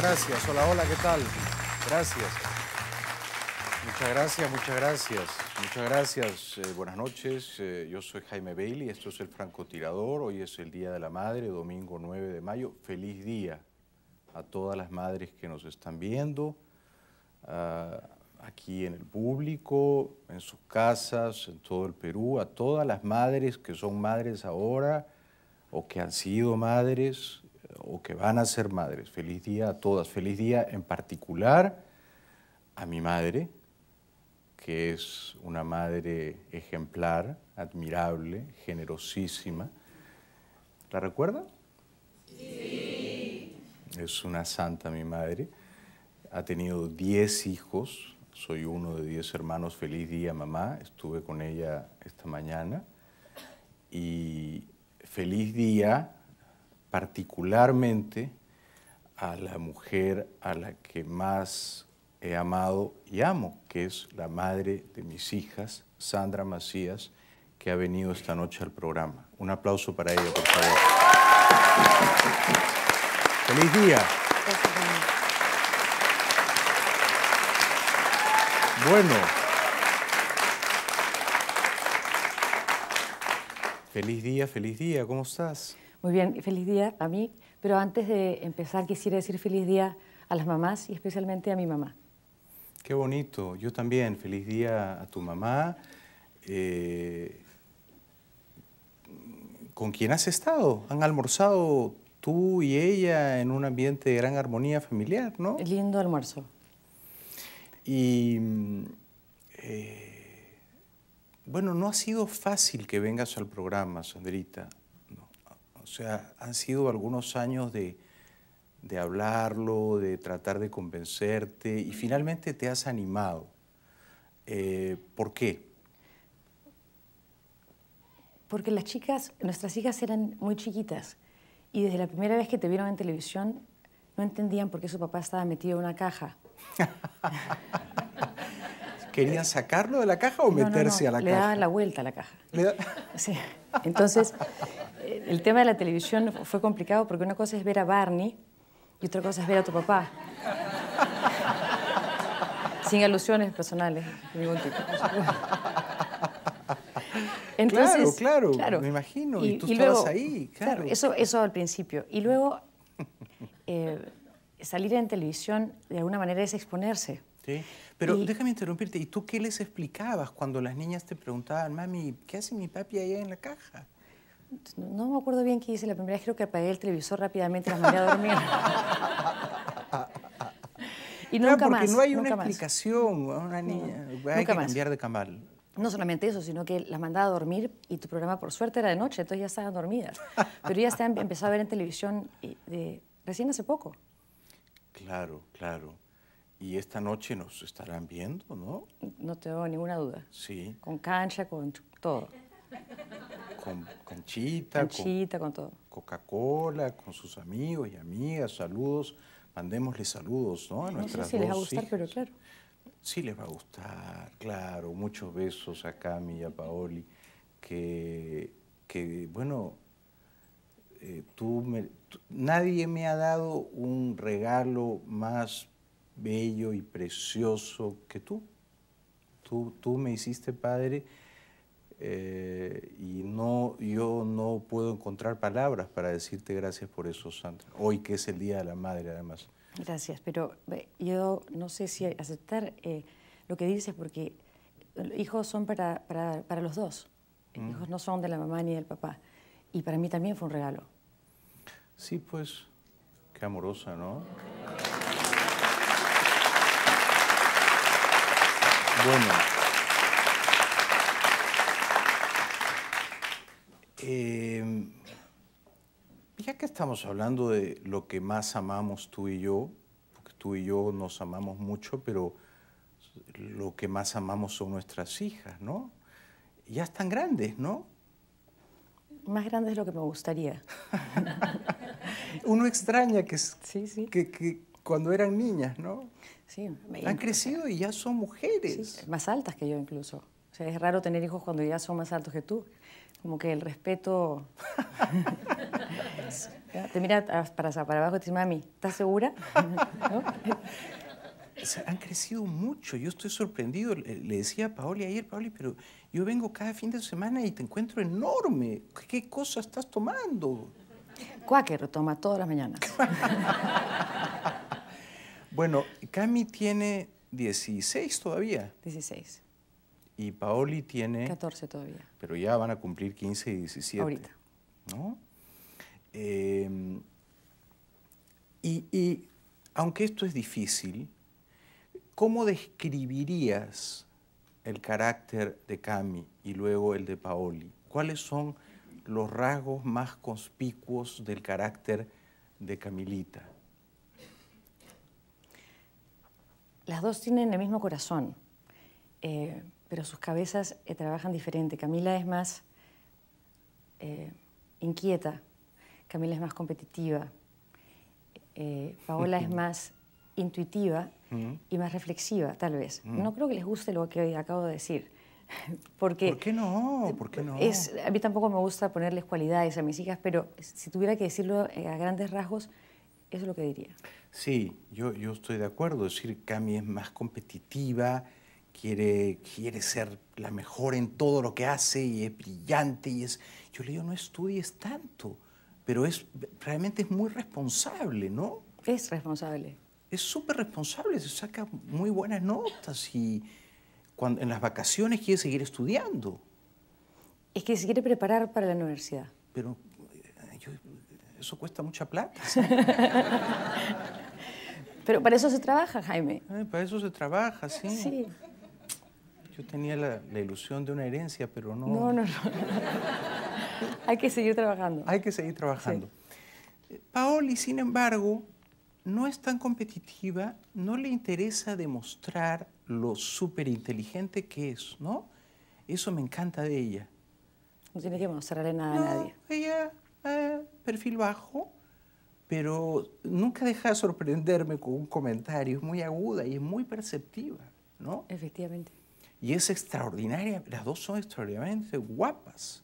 gracias. Hola, hola, ¿qué tal? Gracias. Muchas gracias, muchas gracias. Muchas gracias. Eh, buenas noches. Eh, yo soy Jaime Bailey. Esto es El Francotirador. Hoy es el Día de la Madre, domingo 9 de mayo. Feliz día a todas las madres que nos están viendo, ah, aquí en el público, en sus casas, en todo el Perú, a todas las madres que son madres ahora o que han sido madres, o que van a ser madres, feliz día a todas, feliz día en particular a mi madre, que es una madre ejemplar, admirable, generosísima. ¿La recuerda? Sí. Es una santa mi madre. Ha tenido 10 hijos, soy uno de 10 hermanos. Feliz día, mamá. Estuve con ella esta mañana. Y feliz día particularmente a la mujer a la que más he amado y amo, que es la madre de mis hijas, Sandra Macías, que ha venido esta noche al programa. Un aplauso para ella, por favor. ¡Feliz día! Bueno, feliz día, feliz día, ¿cómo estás? Muy bien, feliz día a mí, pero antes de empezar quisiera decir feliz día a las mamás y especialmente a mi mamá. Qué bonito, yo también, feliz día a tu mamá, eh, con quién has estado, han almorzado tú y ella en un ambiente de gran armonía familiar, ¿no? lindo almuerzo. Y eh, bueno, no ha sido fácil que vengas al programa, Sondrita. O sea, han sido algunos años de, hablarlo, de tratar de convencerte y finalmente te has animado. Eh, ¿Por qué? Porque las chicas, nuestras hijas eran muy chiquitas y desde la primera vez que te vieron en televisión no entendían por qué su papá estaba metido en una caja. ¿Querían sacarlo de la caja o meterse a la caja? Le daban la vuelta a la caja. Entonces, eh, el tema de la televisión fue complicado porque una cosa es ver a Barney y otra cosa es ver a tu papá. Sin alusiones personales, ningún tipo. claro, claro, me imagino. Y, tú ahí, eso, eso al principio. Y luego, eh, salir en televisión de alguna manera es exponerse. Sí. Pero déjame interrumpirte, ¿y tú qué les explicabas cuando las niñas te preguntaban, mami, ¿qué hace mi papi allá en la caja? No, me acuerdo bien qué hice. La primera vez creo que apagué el televisor rápidamente y las mandé a dormir. y nunca porque no hay una explicación a una niña. hay que cambiar de camal. No solamente eso, sino que las mandaba a dormir y tu programa, por suerte, era de noche, entonces ya estaban dormidas. Pero ya se em, empezado a ver en televisión eh, de, recién hace poco. Claro, claro. Y esta noche nos estarán viendo, ¿no? No tengo ninguna duda. Sí. Con cancha, con todo. Con canchita. Con con, con todo. Coca-Cola, con sus amigos y amigas, saludos. Mandémosle saludos, ¿no? A nuestras no sé les va a gustar, pero claro. Sí les va a gustar, claro. Muchos besos a Cami y a Paoli. Que, que bueno, eh, tú me, nadie me ha dado un regalo más bello y precioso que tú. Tú, tú me hiciste padre eh, y no, yo no puedo encontrar palabras para decirte gracias por eso, Sandra. Hoy que es el Día de la Madre, además. Gracias, pero yo no sé si aceptar eh, lo que dices porque hijos son para, para, los dos. Los mm. Hijos no son de la mamá ni del papá. Y para mí también fue un regalo. Sí, pues, qué amorosa, ¿no? Bueno. Em, ya que estamos hablando de lo que más amamos tú y yo, porque tú y yo nos amamos mucho, pero lo que más amamos son nuestras hijas, ¿no? Ya están grandes, ¿no? Más grandes de lo que me gustaría. Uno extraña que, que cuando eran niñas, ¿no? han crecido y ya son mujeres. más altas que yo incluso. O sea, es raro tener hijos cuando ya son más altos que tú. Como que el respeto... te mira para, abajo y te dice, mami, ¿estás segura? han crecido mucho. Yo estoy sorprendido. Le decía a Paoli ayer, Paoli, pero yo vengo cada fin de semana y te encuentro enorme. ¿Qué cosa estás tomando? cuáquer, toma todas las mañanas. Bueno, Cami tiene 16 todavía. 16. Y Paoli tiene... 14 todavía. Pero ya van a cumplir 15 y 17. Ahorita. ¿No? Em, y, y aunque esto es difícil, ¿cómo describirías el carácter de Cami y luego el de Paoli? ¿Cuáles son los rasgos más conspicuos del carácter de Camilita? las dos tienen el mismo corazón, eh, pero sus cabezas eh, trabajan diferente. Camila es más eh, inquieta, Camila es más competitiva, Paola es más intuitiva y más reflexiva, tal vez. No creo que les guste lo que acabo de decir. Porque ¿Por qué no? ¿Por no? Es, a mí tampoco me gusta ponerles cualidades a mis hijas, pero si tuviera que decirlo a grandes rasgos, eso es lo que diría. Sí, yo, yo estoy de acuerdo. Es decir, Cami es más competitiva, quiere, quiere ser la mejor en todo lo que hace y es brillante y es... Yo le digo, no estudies tanto, pero es, realmente es muy responsable, ¿no? Es responsable. Es súper responsable, se saca muy buenas notas y cuando, en las vacaciones quiere seguir estudiando. Es que se quiere preparar para la universidad. Pero eh, eso cuesta mucha plata. Pero para eso se trabaja, Jaime. Eh, para eso se trabaja, sí. Yo tenía la, ilusión de una herencia, pero no... No, no, no. Hay que seguir trabajando. Hay que seguir trabajando. Eh, Paoli, sin embargo, no es tan competitiva, no le interesa demostrar lo súper inteligente que es, ¿no? Eso me encanta de ella. No tiene que mostrarle nada a nadie. Ella, eh, perfil bajo, pero nunca deja de sorprenderme con un comentario, es muy aguda y es muy perceptiva, ¿no? Efectivamente. Y es extraordinaria, las dos son extraordinariamente guapas.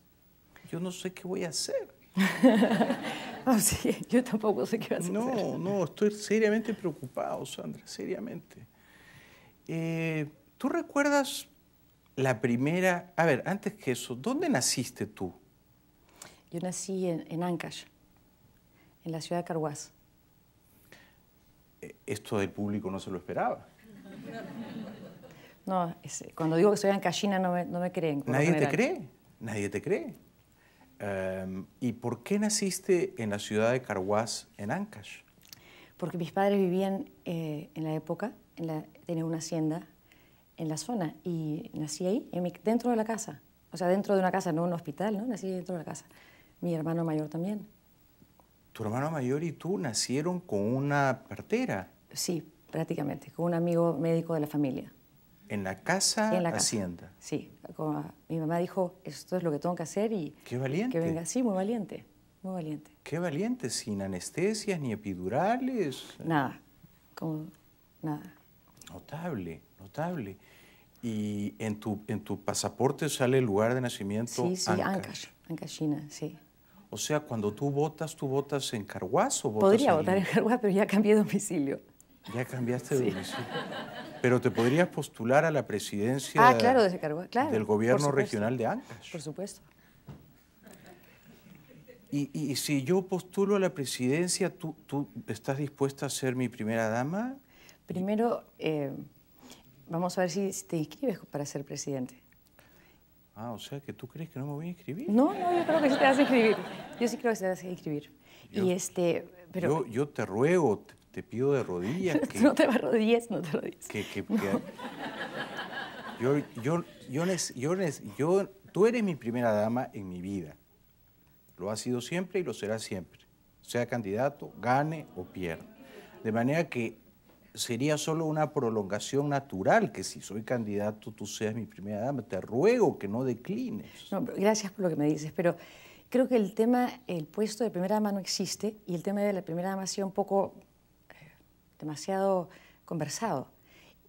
Yo no sé qué voy a hacer. sí, yo tampoco sé qué voy a hacer. No, no, estoy seriamente preocupado, Sandra, seriamente. Eh, ¿Tú recuerdas la primera, a ver, antes que eso, ¿dónde naciste tú? Yo nací en, en Ancash en la ciudad de Carhuaz. Eh, esto del público no se lo esperaba. No, eh, cuando digo que soy ancallina no me, no me creen. Nadie te cree, nadie te cree. Em, ¿Y por qué naciste en la ciudad de Carhuaz, en Ancash? Porque mis padres vivían eh, en la época, en la, tenían una hacienda en la zona y nací ahí, dentro de la casa. O sea, dentro de una casa, no un hospital, ¿no? Nací dentro de la casa. Mi hermano mayor también tu hermano mayor y tú nacieron con una partera. Sí, prácticamente, con un amigo médico de la familia. ¿En la casa? En la Hacienda. Sí, mi mamá dijo, esto es lo que tengo que hacer y... ¡Qué valiente! Que venga, sí, muy valiente, muy valiente. ¡Qué valiente! Sin anestesias ni epidurales. Nada, como nada. Notable, notable. Y en tu, en tu pasaporte sale el lugar de nacimiento. Sí, sí, Ancash, Ancashina, sí. O sea, cuando tú votas, ¿tú votas en Carguás o votas Podría votar en Carguás, pero ya cambié de domicilio. Ya cambiaste de domicilio. Pero te podrías postular a la presidencia ah, del gobierno regional de Ancash. Por supuesto. Y, si yo postulo a la presidencia, ¿tú, estás dispuesta a ser mi primera dama? Primero, eh, vamos a ver si te inscribes para ser presidente. Ah, o sea que tú crees que no me voy a inscribir. No, no, yo creo que sí te vas a inscribir. Yo sí creo que sí te vas a inscribir. Yo, y este, pero... yo, yo te ruego, te, pido de rodillas. Que, no te arrodilles, no te arrodilles. Que, que, no. yo, yo, yo, yo, yo, tú eres mi primera dama en mi vida. Lo ha sido siempre y lo será siempre. Sea candidato, gane o pierda. De manera que sería solo una prolongación natural, que si soy candidato tú seas mi primera dama, te ruego que no declines. gracias por lo que me dices, pero creo que el tema, el puesto de primera dama no existe y el tema de la primera dama ha sido un poco eh, demasiado conversado.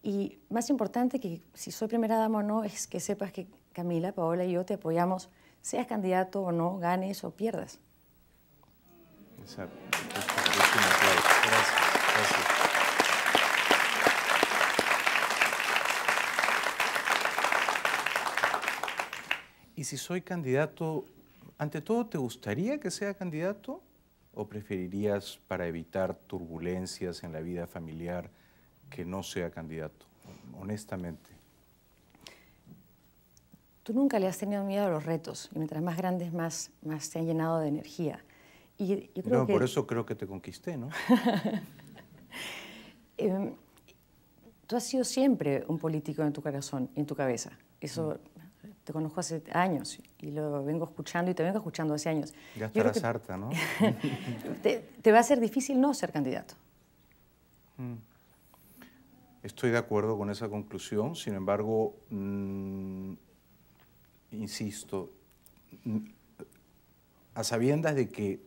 Y más importante que si soy primera dama o no es que sepas que Camila, Paola y yo te apoyamos, seas candidato o no, ganes o pierdas. Gracias. si soy candidato, ante todo, ¿te gustaría que sea candidato? ¿O preferirías, para evitar turbulencias en la vida familiar, que no sea candidato? Honestamente. Tú nunca le has tenido miedo a los retos, y mientras más grandes, más, más te han llenado de energía. Y creo no, por eso creo que te conquisté, ¿no? Em, tú has sido siempre un político en tu corazón y en tu cabeza. Eso mm te conozco hace años y lo vengo escuchando y te vengo escuchando hace años. Ya estarás harta, ¿no? te, va a ser difícil no ser candidato. Mm. Estoy de acuerdo con esa conclusión, sin embargo, mm, insisto, mm, a sabiendas de que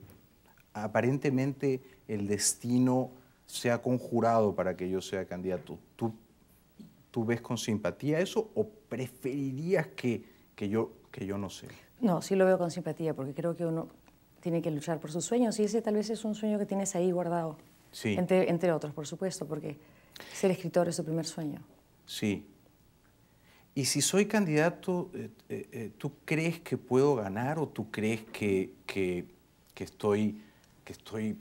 aparentemente el destino se ha conjurado para que yo sea candidato, ¿tú, tú ves con simpatía eso o preferirías que, yo, que yo no sé? No, sí lo veo con simpatía, porque creo que uno tiene que luchar por sus sueños y ese tal vez es un sueño que tienes ahí guardado. Entre, entre otros, por supuesto, porque ser escritor es tu primer sueño. Sí. Y si soy candidato, eh, eh, eh, ¿tú crees que puedo ganar o tú crees que, que, estoy, que estoy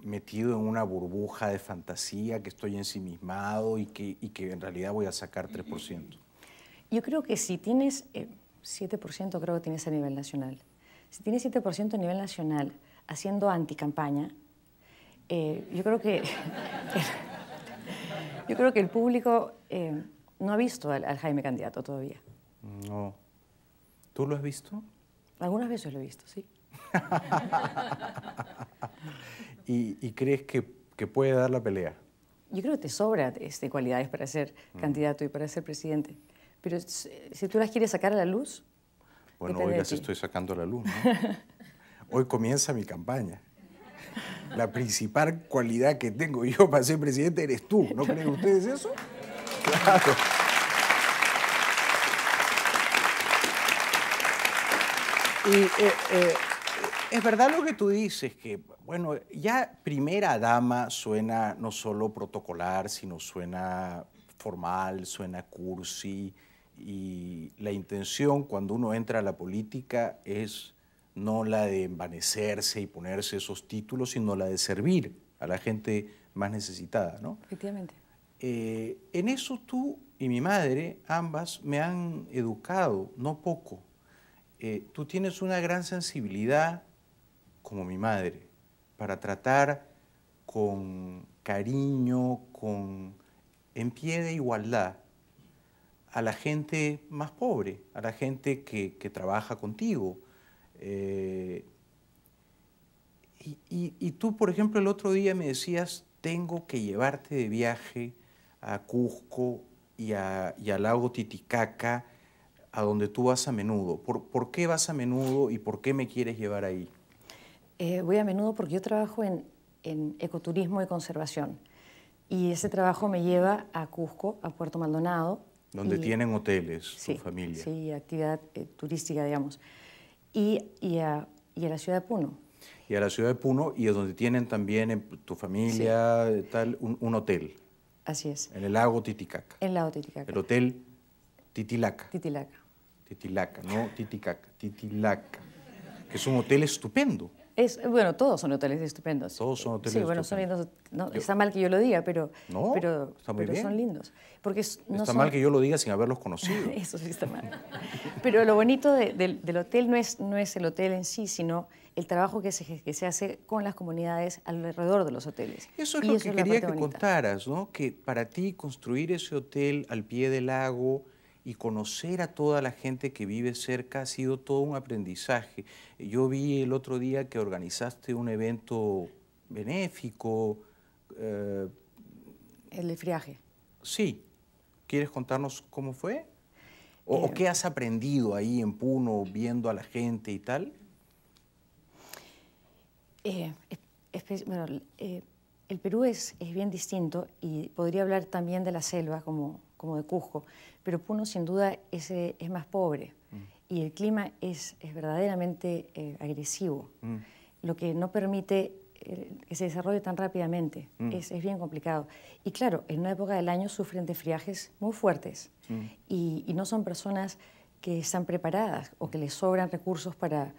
metido en una burbuja de fantasía, que estoy ensimismado y que, y que en realidad voy a sacar 3%? Yo creo que si tienes 7%, eh, creo que tienes a nivel nacional. Si tienes 7% a nivel nacional haciendo anticampaña, eh, yo creo que yo creo que el público eh, no ha visto al, Jaime candidato todavía. No. ¿Tú lo has visto? Algunas veces lo he visto, sí. ¿Y, crees que, puede dar la pelea? Yo creo que te sobra este, cualidades para ser mm. candidato y para ser presidente. Pero si tú las quieres sacar a la luz... Bueno, hoy las estoy sacando a la luz. ¿no? hoy comienza mi campaña. La principal cualidad que tengo yo para ser presidente eres tú. ¿No creen ustedes eso? Claro. Y eh, eh, es verdad lo que tú dices, que, bueno, ya primera dama suena no solo protocolar, sino suena formal, suena cursi, y la intención cuando uno entra a la política es no la de envanecerse y ponerse esos títulos, sino la de servir a la gente más necesitada, ¿no? Efectivamente. Eh, en eso tú y mi madre, ambas, me han educado, no poco. Eh, tú tienes una gran sensibilidad, como mi madre, para tratar con cariño, con, en pie de igualdad a la gente más pobre, a la gente que, trabaja contigo. Eh, y, tú, por ejemplo, el otro día me decías, tengo que llevarte de viaje a Cusco y, al lago Titicaca, a donde tú vas a menudo. ¿Por, qué vas a menudo y por qué me quieres llevar ahí? Eh, voy a menudo porque yo trabajo en ecoturismo y conservación. Y ese trabajo me lleva a Cusco, a Puerto Maldonado, donde tienen hoteles, su familia. Sí, actividad eh, turística, digamos. Y, y, a, la ciudad de Puno. Y a la ciudad de Puno y a donde tienen también en eh, tu familia eh, tal un, un, hotel. Así es. En el lago Titicaca. En el lago Titicaca. El hotel Titilaca. Titilaca. Titilaca, no Titicaca, Titilaca. Que es un hotel estupendo bueno, todos son hoteles estupendos. Todos son eh, hoteles Sí, bueno, son lindos. está mal que yo lo diga, pero, pero, son lindos. Porque no está mal que yo lo diga sin haberlos conocido. Eso sí está mal. pero lo bonito del hotel no es, no es el hotel en sí, sino el trabajo que se, se hace con las comunidades alrededor de los hoteles. Eso es lo que quería que contaras, ¿no? Que para ti construir ese hotel al pie del lago y conocer a toda la gente que vive cerca ha sido todo un aprendizaje. Yo vi el otro día que organizaste un evento benéfico. Eh... el friaje. Sí. ¿Quieres contarnos cómo fue? O, eh, qué has aprendido ahí en Puno viendo a la gente y tal? Eh, bueno, eh, el Perú es, es, bien distinto y podría hablar también de la selva como, como de Cusco, pero Puno sin duda es, eh, es más pobre mm. y el clima es, verdaderamente eh, agresivo, mm. lo que no permite eh, que se desarrolle tan rápidamente, mm. es, bien complicado. Y claro, en una época del año sufren de friajes muy fuertes y, no son personas que están preparadas o que les sobran recursos para,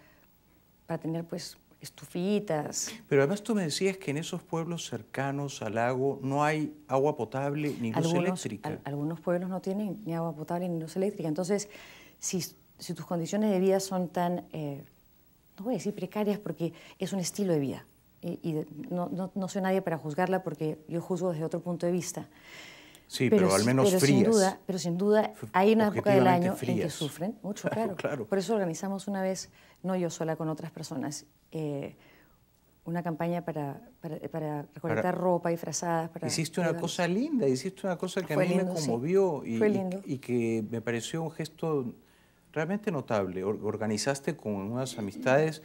para tener pues estufitas. Pero además tú me decías que en esos pueblos cercanos al lago no hay agua potable ni luz eléctrica. algunos pueblos no tienen ni agua potable ni luz eléctrica. Entonces, si, tus condiciones de vida son tan, eh, no voy a decir precarias porque es un estilo de vida, y, y no, no, no, soy nadie para juzgarla porque yo juzgo desde otro punto de vista. Sí, pero, al menos pero frías. Sin duda, pero sin duda hay una época del año en que sufren mucho, claro, Por eso organizamos una vez, no yo sola, con otras personas, eh, una campaña para, para, recolectar ropa y frazadas. Para hiciste una cosa linda, hiciste una cosa que a mí me conmovió y, y, que me pareció un gesto realmente notable. Organizaste con unas amistades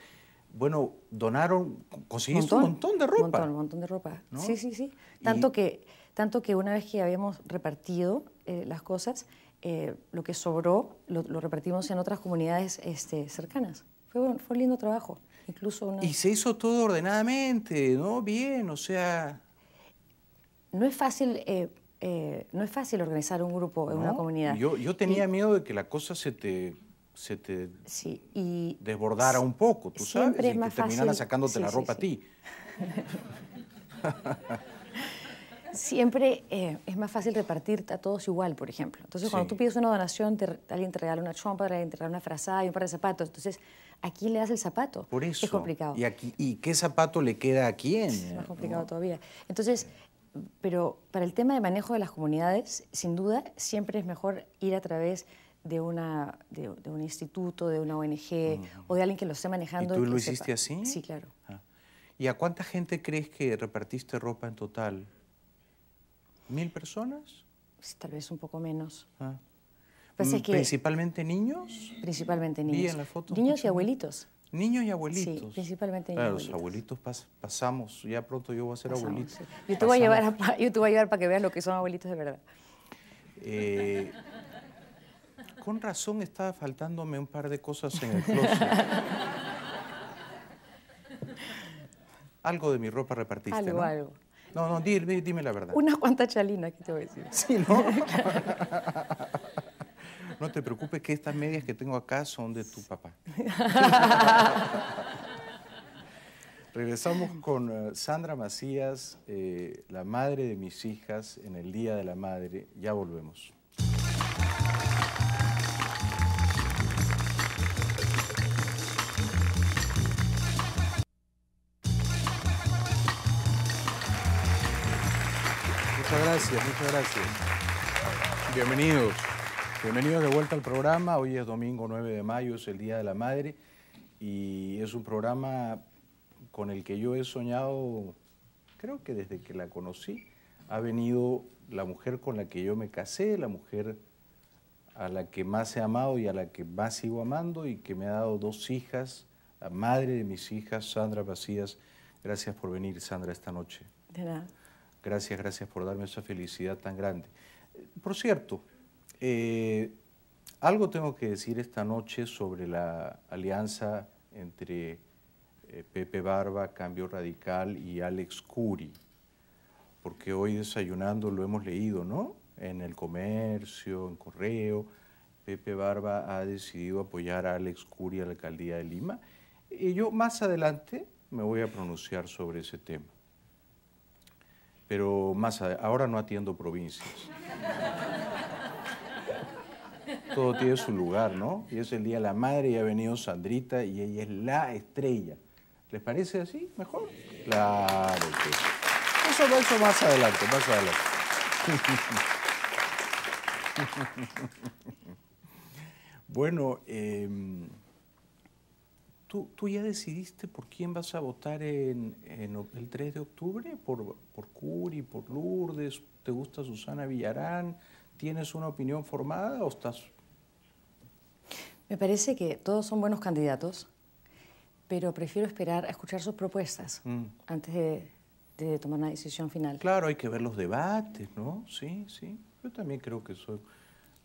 bueno, donaron, conseguiste un montón de ropa. Un montón, montón de ropa. Sí, sí, sí. Tanto que tanto que una vez que habíamos repartido eh, las cosas, eh, lo que sobró lo, repartimos en otras comunidades este, cercanas. Fue, fue un lindo trabajo. Incluso una... Y se hizo todo ordenadamente, ¿no? Bien, o sea... No es fácil... Eh, no es fácil organizar un grupo en una comunidad. Yo, yo tenía miedo de que la cosa se te, se te y desbordara un poco, tú sabes, y que terminara sacándote la ropa a ti. siempre eh, es más fácil repartir a todos igual, por ejemplo. Entonces, cuando tú pides una donación, te, alguien te regala una chompa, alguien te regala una frazada y un par de zapatos. Entonces, ¿a quién le das el zapato? Por eso. Es complicado. ¿Y, aquí, y qué zapato le queda a quién? Es más complicado todavía. Entonces, pero para el tema de manejo de las comunidades, sin duda, siempre es mejor ir a través de, una, de, un instituto, de una ONG mm. o de alguien que lo esté manejando. ¿Y tú lo hiciste así? Sí, claro. Ah. ¿Y a cuánta gente crees que repartiste ropa en total? ¿Mil personas? Pues, tal vez un poco menos. Ah. Pues ¿Principalmente niños? Principalmente niños. niños y abuelitos. Niños y abuelitos. Sí, principalmente niños. Claro, los abuelitos pasamos, ya pronto yo voy a ser abuelito. Yo, te voy a llevar a, para que veas lo que son abuelitos de verdad. Eh, con razón estaba faltándome un par de cosas en el closet. algo de mi ropa repartiste, Algo, algo. No, no, dime, la verdad. Unas cuantas chalinas, que te voy a decir. Sí, ¿no? no te preocupes que estas medias que tengo acá son de tu papá. Regresamos con eh, Sandra Macías, eh, la madre de mis hijas, en el Día de la Madre. Ya volvemos. gracias, muchas gracias. Bienvenidos. Bienvenidos de vuelta al programa. Hoy es domingo 9 de mayo, es el Día de la Madre y es un programa con el que yo he soñado, creo que desde que la conocí, ha venido la mujer con la que yo me casé, la mujer a la que más he amado y a la que más sigo amando y que me ha dado dos hijas, la madre de mis hijas, Sandra Vacías. Gracias por venir, Sandra, esta noche. De nada. Gracias, gracias por darme esa felicidad tan grande. Por cierto, eh, algo tengo que decir esta noche sobre la alianza entre eh, Pepe Barba, Cambio Radical y Alex Curi, porque hoy desayunando lo hemos leído, ¿no? En el comercio, en correo, Pepe Barba ha decidido apoyar a Alex Curi a la alcaldía de Lima. Y yo más adelante me voy a pronunciar sobre ese tema pero más ahora no atiendo provincias. Todo tiene su lugar, ¿no? Y es el Día de la Madre y ha venido Sandrita y ella es la estrella. ¿Les parece así? ¿Mejor? Claro que sí. Eso, eso más adelante, más adelante. bueno, eh... ¿Tú, ya decidiste por quién vas a votar en, el 3 de octubre? ¿Por, ¿Por Curi, por Lourdes? ¿Te gusta Susana Villarán? ¿Tienes una opinión formada o estás...? Me parece que todos son buenos candidatos, pero prefiero esperar a escuchar sus propuestas mm. antes de, tomar una decisión final. Claro, hay que ver los debates, ¿no? Sí, sí. Yo también creo que son,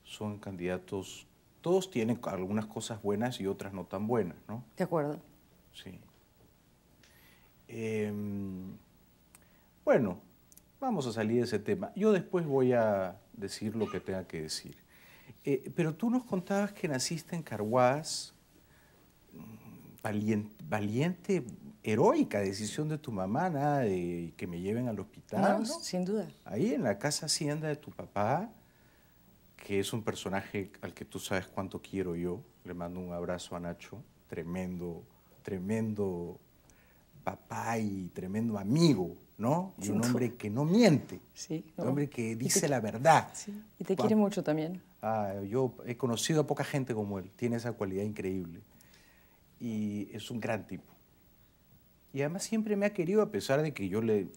son candidatos todos tienen algunas cosas buenas y otras no tan buenas, ¿no? De acuerdo. Sí. Em, bueno, vamos a salir de ese tema. Yo después voy a decir lo que tenga que decir. Eh, pero tú nos contabas que naciste en Carhuas, mm, valiente, valiente, heroica decisión de tu mamá, nada de que me lleven al hospital. No, ¿no? sin duda. Ahí en la casa hacienda de tu papá, que es un personaje al que tú sabes cuánto quiero yo. Le mando un abrazo a Nacho, tremendo, tremendo papá y tremendo amigo, ¿no? Y un hombre que no miente, sí, un hombre que dice la verdad. Y te quiere mucho también. Ah, yo he conocido a poca gente como él, tiene esa cualidad increíble. Y es un gran tipo. Y además siempre me ha querido a pesar de que yo le...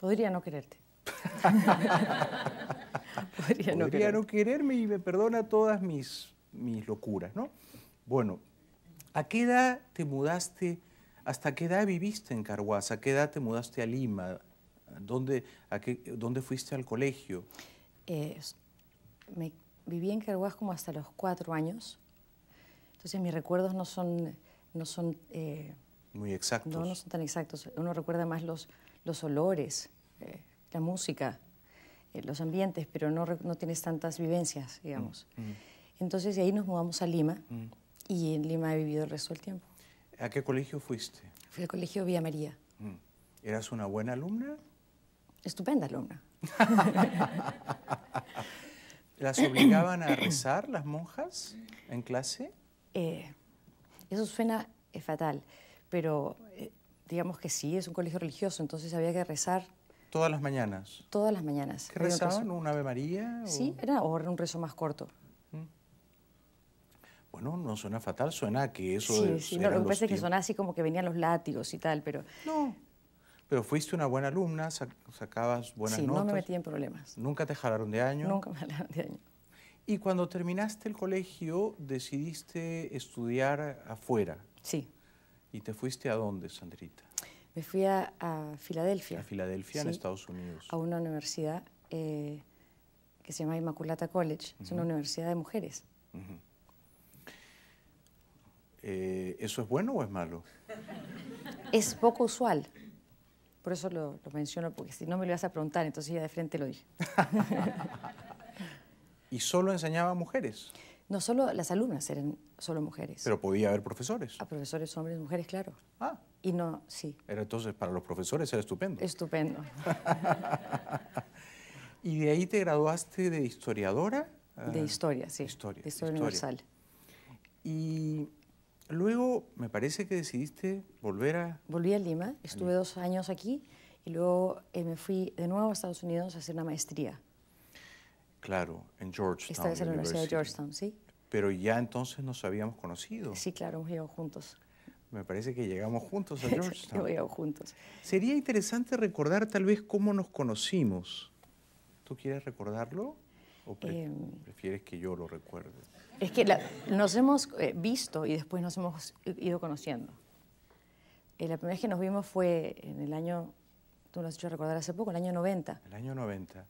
Podría no quererte. podría, no, no, quererme y me perdona todas mis, mis locuras, ¿no? Bueno, ¿a qué edad te mudaste? ¿Hasta qué edad viviste en carguas ¿A qué edad te mudaste a Lima? ¿Dónde, a qué, dónde fuiste al colegio? me viví en Carhuaz como hasta los cuatro años. Entonces mis recuerdos no son... No son eh, Muy exactos. No, son tan exactos. Uno recuerda más los, los olores, eh, la música, los ambientes, pero no, tienes tantas vivencias, mm, digamos. Mm. Entonces de ahí nos mudamos a Lima mm. y en Lima he vivido el resto del tiempo. ¿A qué colegio fuiste? Fui al colegio Vía María. ¿Eras una buena alumna? Estupenda alumna. ¿Las obligaban a rezar las monjas en clase? Eh, eso suena eh, fatal, pero eh, digamos que sí, es un colegio religioso, entonces había que rezar ¿Todas las mañanas? Todas las mañanas. ¿Qué rezaban? ¿Un Ave María? Sí, era, o era un rezo más corto. ¿Mm? Bueno, no suena fatal, suena que eso... Sí, sí, no, lo que pasa que suena así como que venían los látigos y tal, pero... No, pero fuiste una buena alumna, sacabas buenas notas. Sí, no me metí en problemas. ¿Nunca te jalaron de año? Nunca me jalaron de año. Y cuando terminaste el colegio, decidiste estudiar afuera. Sí. ¿Y te fuiste a dónde, Sandrita? Me fui a, Filadelfia. A Filadelfia, en Estados Unidos. A una universidad eh, que se llama Immaculata College. Es una universidad de mujeres. Eh, ¿Eso es bueno o es malo? Es poco usual. Por eso lo, lo menciono, porque si no me lo ibas a preguntar, entonces ya de frente lo dije. ¿Y solo enseñaba a mujeres? No, solo las alumnas eran solo mujeres. Pero podía haber profesores. A profesores, hombres, mujeres, claro. Ah. Y no, sí. Pero entonces para los profesores era estupendo. Estupendo. ¿Y de ahí te graduaste de historiadora? Ah, de historia, sí. Historia, historia, universal. Y luego me parece que decidiste volver a... Volví a Lima, estuve dos años aquí y luego eh, me fui de nuevo a Estados Unidos a hacer una maestría. Claro, en Georgetown. Esta vez en la Universidad de Georgetown, sí. Pero ya entonces nos habíamos conocido. Sí, claro, hemos llegado juntos. Me parece que llegamos juntos a Georgetown. llegamos juntos. Sería interesante recordar tal vez cómo nos conocimos. ¿Tú quieres recordarlo? ¿O em, prefieres que yo lo recuerde? Es que nos hemos eh, visto y después nos hemos ido conociendo. Eh, la primera vez que nos vimos fue en el año, tú lo has hecho recordar hace poco, el año 90. El año 90.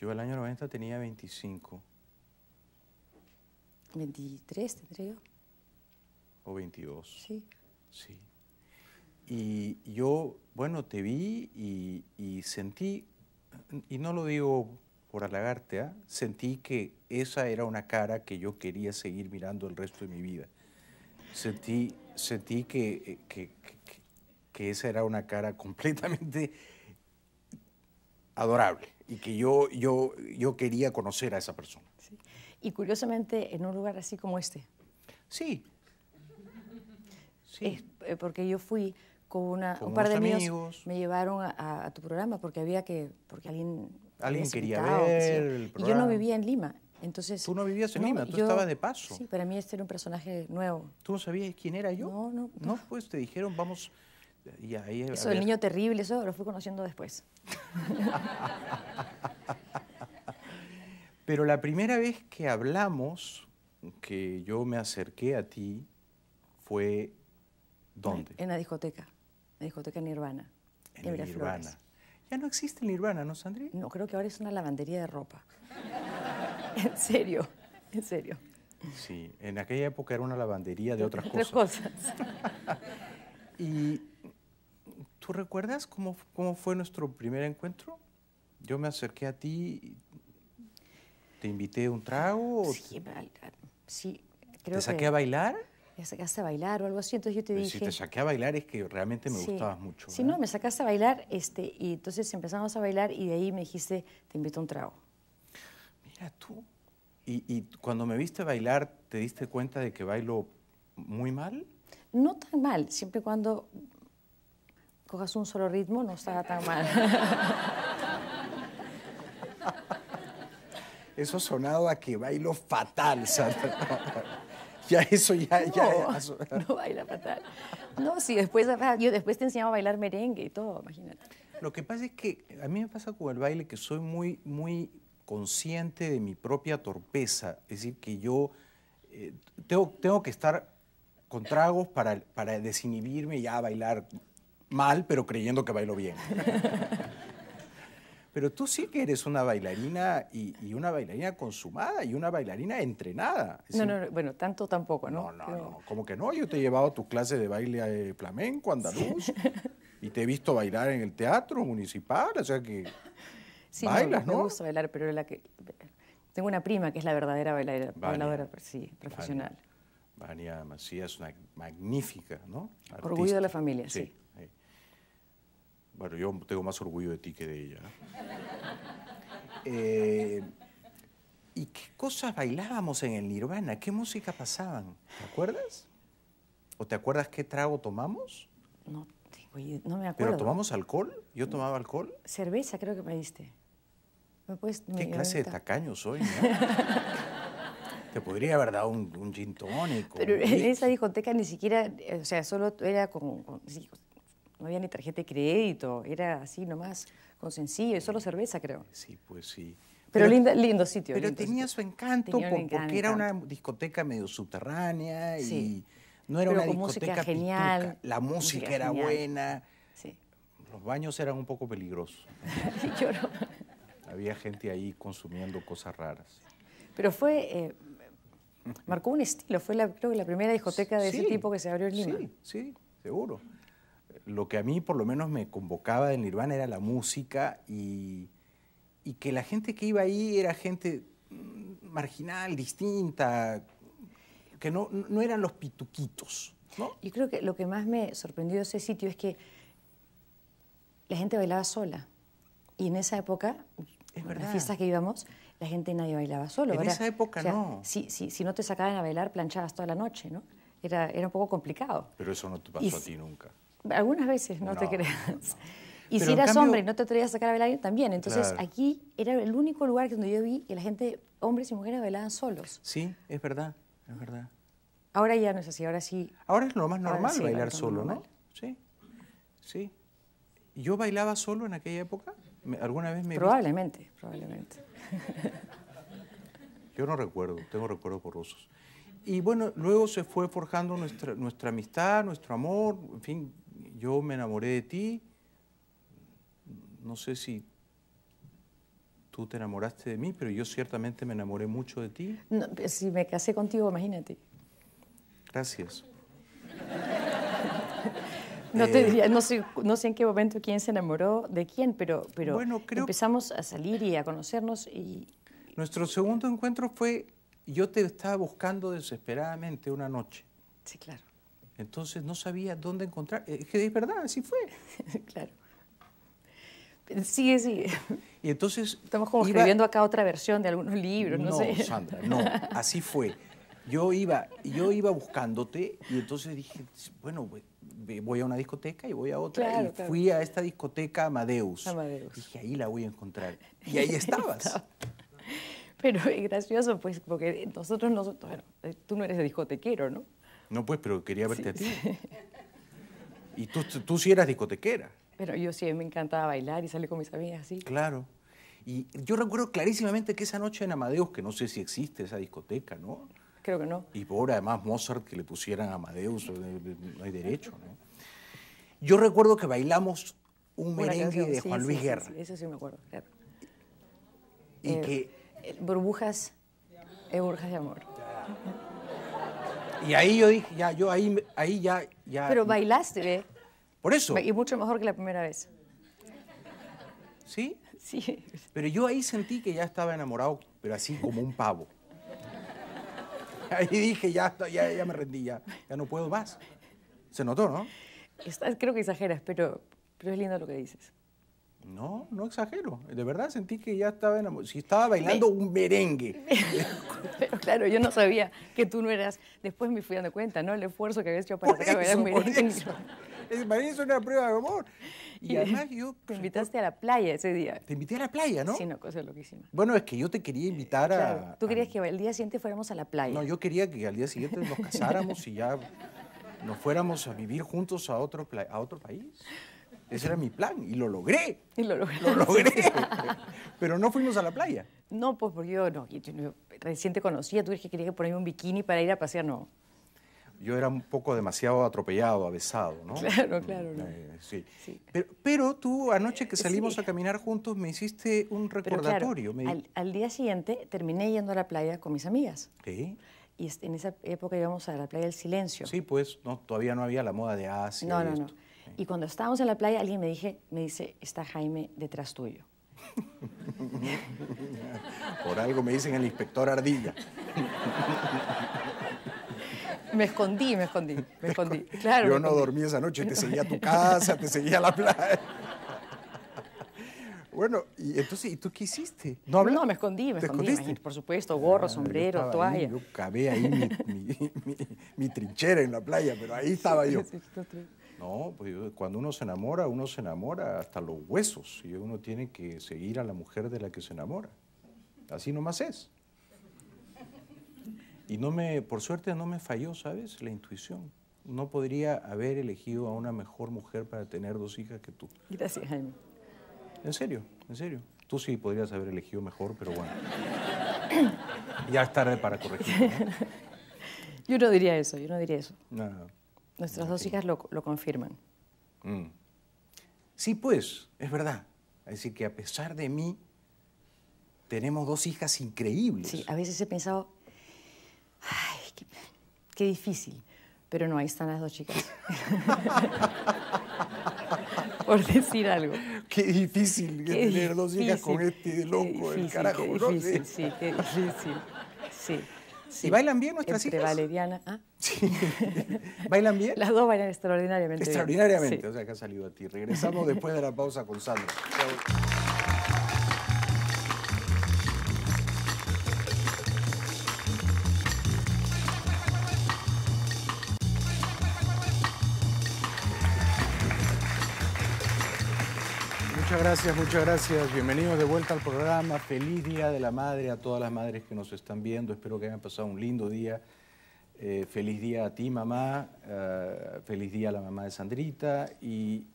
Yo el año 90 tenía 25. 23 tendría? ¿O 22? Sí. Sí. Y yo, bueno, te vi y, sentí, y no lo digo por halagarte, ¿ah? sentí que esa era una cara que yo quería seguir mirando el resto de mi vida. Sentí, sentí que, que, que esa era una cara completamente adorable y que yo, yo, yo quería conocer a esa persona. Y curiosamente, en un lugar así como este. Sí. sí. Eh, porque yo fui con, un par de amigos, me llevaron a, tu programa porque había que, porque alguien... Alguien quería ver el Y yo no vivía en Lima, entonces... Tú no vivías en Lima, tú estabas de paso. Sí, para mí este era un personaje nuevo. ¿Tú no sabías quién era yo? No, no. No, pues te dijeron, vamos... Y ahí, eso, el niño terrible, eso lo fui conociendo después. Pero la primera vez que hablamos, que yo me acerqué a ti, fue ¿dónde? En la discoteca, la discoteca Nirvana. En Nirvana. Ya no existe Nirvana, ¿no, Sandri? No, creo que ahora es una lavandería de ropa. en serio, en serio. Sí, en aquella época era una lavandería de otras cosas. cosas. y ¿tú recuerdas cómo, cómo fue nuestro primer encuentro? Yo me acerqué a ti, ¿Te invité un trago? sí, sí, ¿Te ah, saqué a bailar? Me sacaste a bailar o algo así, entonces yo te dije... Si te saqué a bailar es que realmente me gustabas mucho. Sí, no, me sacaste a bailar este, y entonces empezamos a bailar y de ahí me dijiste, te invito a un trago. Mira tú, y, cuando me viste bailar, ¿te diste cuenta de que bailo muy mal? No tan mal, siempre cuando cojas un solo ritmo no está tan mal. Eso sonado a que bailo fatal, ¿sabes? ya eso ya, no, ya no baila fatal. No, sí, después, yo después te enseñaba a bailar merengue y todo, imagínate. Lo que pasa es que a mí me pasa con el baile que soy muy, muy consciente de mi propia torpeza. Es decir, que yo eh, tengo, tengo que estar con tragos para, para desinhibirme y ya bailar mal, pero creyendo que bailo bien. Pero tú sí que eres una bailarina y, una bailarina consumada y una bailarina entrenada. No, no, bueno, tanto tampoco, ¿no? No, no, no, como que no, yo te he llevado a tus clases de baile eh, flamenco, andaluz, y te he visto bailar en el teatro municipal, o sea que bailas, ¿no? Me, me gusta bailar, pero la que... Tengo una prima que es la verdadera bailadora, pues sí, profesional. Vania, Macías, una magnífica, ¿no? Orgullo de la familia, sí. Bueno, yo tengo más orgullo de ti que de ella. Eh, ¿Y qué cosas bailábamos en el Nirvana? ¿Qué música pasaban? ¿Te acuerdas? ¿O te acuerdas qué trago tomamos? No, no me acuerdo. ¿Pero tomamos alcohol? ¿Yo tomaba alcohol? Cerveza creo que me diste. ¿Qué clase de tacaño soy? Te podría haber dado un, un gin tónico. Pero en esa discoteca ni siquiera, eh, o sea, solo era con, no había ni tarjeta de crédito, era así nomás, con sencillo, y solo cerveza creo. Sí, pues sí. Pero, lindo, sitio. Pero tenía su encanto porque era una discoteca medio subterránea y no era una discoteca música genial. La música, era buena. Sí. Los baños eran un poco peligrosos. Había gente ahí consumiendo cosas raras. Pero fue... Eh, marcó un estilo, fue la, creo que la primera discoteca de ese tipo que se abrió en Lima. Sí, sí, seguro lo que a mí por lo menos me convocaba en Nirvana era la música y, que la gente que iba ahí era gente mm, marginal, distinta, que no, no eran los pituquitos. ¿no? Yo creo que lo que más me sorprendió de ese sitio es que la gente bailaba sola. Y en esa época, en las fiestas que íbamos, la gente nadie bailaba solo. En esa época no. Si, no te sacaban a bailar, planchabas toda la noche, ¿no? Era, era un poco complicado. Pero eso no te pasó a ti nunca. Algunas veces, no, te creas. Y si eras hombre no te atrevías a sacar a bailar, también. Entonces aquí era el único lugar donde yo vi que la gente, hombres y mujeres, bailaban solos. Sí, es verdad, es verdad. Ahora ya no es así, ahora sí. Ahora es lo más normal bailar solo, ¿no? Sí, sí. ¿Yo bailaba solo en aquella época? ¿Alguna vez me... Probablemente, probablemente. Yo no recuerdo, tengo recuerdos borrosos. Y bueno, luego se fue forjando nuestra, nuestra amistad, nuestro amor, en fin, yo me enamoré de ti, no sé si tú te enamoraste de mí, pero yo ciertamente me enamoré mucho de ti. si me casé contigo, imagínate. Gracias. Eh. No, sé, en qué momento quién se enamoró de quién, pero, pero empezamos a salir y a conocernos. Y... Nuestro segundo encuentro fue, yo te estaba buscando desesperadamente una noche. Sí, claro. Entonces no sabía dónde encontrar. Es eh, que es verdad, así fue. claro. Sí, sí. Y entonces... Estamos como escribiendo acá otra versión de algunos libros, no, no Sandra, no, así fue. Yo iba, yo iba buscándote y entonces dije, bueno, voy a una discoteca y voy a otra. y fui a esta discoteca Amadeus. Amadeus. Dije, ahí la voy a encontrar. Y ahí estabas. Pero es gracioso, pues, porque nosotros nosotros, Bueno, tú no eres de discotequero, ¿no? No, pues, pero quería verte a ti. Y tú, tú sí eras discotequera. Pero yo sí, me encantaba bailar y salir con mis amigas, sí. Claro. Y yo recuerdo clarísimamente que esa noche en Amadeus, que no sé si existe esa discoteca, ¿no? Creo que no. Y por además Mozart que le pusieran Amadeus, eh, no hay derecho, ¿no? Yo recuerdo que bailamos un merengue de Juan Luis Guerra. Sí, eso sí me acuerdo, claro. Y eh, que... Eh, burbujas, burbujas de amor. Y ahí yo dije, ya, yo ahí, ahí ya, Pero bailaste, ¿eh? Por eso. Y mucho mejor que la primera vez. ¿Sí? Sí. Pero yo ahí sentí que ya estaba enamorado, pero así como un pavo. Ahí dije, ya, ya, ya me rendí, ya, ya no puedo más. Se notó, ¿no? creo que exageras, pero, pero es lindo lo que dices. No, no exagero. De verdad sentí que ya estaba enamorado. Si estaba bailando un merengue. Pero claro, yo no sabía que tú no eras. Después me fui dando cuenta, ¿no? El esfuerzo que había hecho para sacar bailar un merengue. El merengue es una prueba de amor. Y, además yo. Te invitaste a la playa ese día. Te invité a la playa, ¿no? Sí, no, cosa loquísima. Bueno, es que yo te quería invitar a. tú querías que el día siguiente fuéramos a la playa. No, yo quería que al día siguiente nos casáramos y ya nos fuéramos a vivir juntos a otro, a otro país. Ese era mi plan y lo logré. Y lo logré. Lo logré. Pero no fuimos a la playa. No, pues porque yo no, recién te conocía, tú dijiste que querías ponerme un bikini para ir a pasear, no. Yo era un poco demasiado atropellado, avesado, ¿no? Claro, mm, claro. Eh, sí. Pero, tú anoche que salimos a caminar juntos me hiciste un recordatorio. al, día siguiente terminé yendo a la playa con mis amigas. Sí y en esa época íbamos a la playa del silencio. Sí, pues no, todavía no había la moda de Asia. No, no, no. Y cuando estábamos en la playa, alguien me, dije, me dice, está Jaime detrás tuyo. Por algo me dicen el inspector Ardilla. Me escondí, me escondí, me escondí. Yo no dormí esa noche, te seguía a tu casa, te seguía a la playa. Bueno, y entonces, ¿y tú qué hiciste? No, no, me escondí, me escondí. Por supuesto, gorro, ah, sombrero, toalla. yo cabé ahí mi, trinchera en la playa, pero ahí estaba yo. No, pues cuando uno se enamora, uno se enamora hasta los huesos y uno tiene que seguir a la mujer de la que se enamora. Así nomás es. Y no me, por suerte no me falló, ¿sabes? La intuición. No podría haber elegido a una mejor mujer para tener dos hijas que tú. Gracias, Jaime. En serio, en serio. Tú sí podrías haber elegido mejor, pero bueno. ya es tarde para corregir. yo no diría eso, yo no diría eso. No. Nuestras dos hijas lo, lo confirman. Mm. Sí, pues, es verdad. Es decir, que a pesar de mí, tenemos dos hijas increíbles. Sí, a veces he pensado, ay, qué, difícil. Pero no, ahí están las dos chicas. Por decir algo. Qué difícil tener dos hijas con este loco, difícil, el carajo. difícil, sí, qué difícil. Sí. sí. ¿Y bailan bien nuestras Entre hijas? Valeriana. ¿ah? ¿Bailan bien? Las dos bailan extraordinariamente. Extraordinariamente, o sea que ha salido a ti. Regresamos después de la pausa con Sandra. Muchas gracias, muchas gracias. Bienvenidos de vuelta al programa. Feliz Día de la Madre a todas las madres que nos están viendo. Espero que hayan pasado un lindo día eh, feliz día a ti mamá, eh, feliz día a la mamá de Sandrita y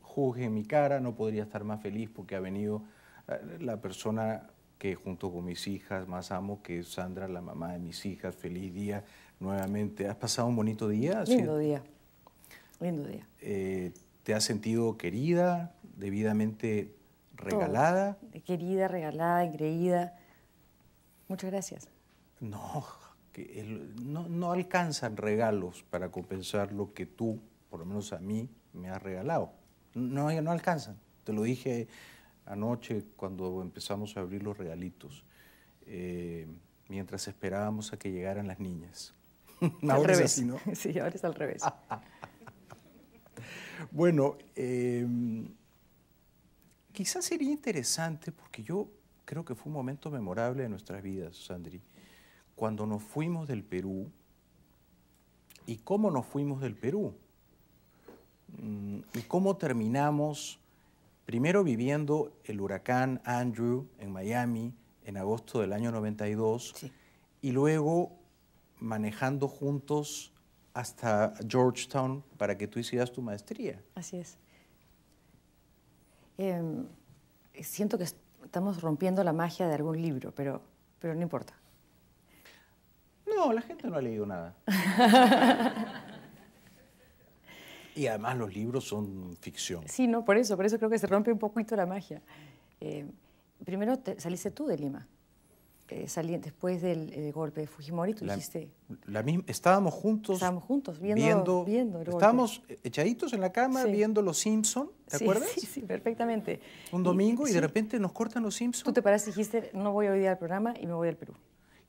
juzgue mi cara, no podría estar más feliz porque ha venido eh, la persona que junto con mis hijas más amo, que es Sandra, la mamá de mis hijas, feliz día nuevamente. ¿Has pasado un bonito día? Lindo día, lindo día. ¿Te has sentido querida, debidamente regalada? Querida, regalada, creída. Muchas gracias. No, que no, alcanzan regalos para compensar lo que tú, por lo menos a mí, me has regalado. No, no alcanzan. Te lo dije anoche cuando empezamos a abrir los regalitos, eh, mientras esperábamos a que llegaran las niñas. al revés. ¿no? Sí, ahora es al revés. bueno, em, quizás sería interesante, porque yo creo que fue un momento memorable de nuestras vidas, Sandri cuando nos fuimos del Perú, ¿y cómo nos fuimos del Perú? Mm, ¿Y cómo terminamos primero viviendo el huracán Andrew en Miami en agosto del año 92 y luego manejando juntos hasta Georgetown para que tú hicieras tu maestría? Así es. Em, siento que estamos rompiendo la magia de algún libro, pero, pero no importa. No, la gente no ha leído nada. y además los libros son ficción. Sí, no, por eso, por eso creo que se rompe un poquito la magia. Eh, primero te, saliste tú de Lima. Eh, salí, después del eh, golpe de Fujimori, tú dijiste. La estábamos juntos. Estamos juntos, viendo. viendo, estábamos echaditos en la cama viendo Los Simpson, ¿te acuerdas? Sí, sí, perfectamente. Un domingo y, de repente nos cortan Los Simpsons. Tú te paraste y dijiste, no voy a día al programa y me voy al Perú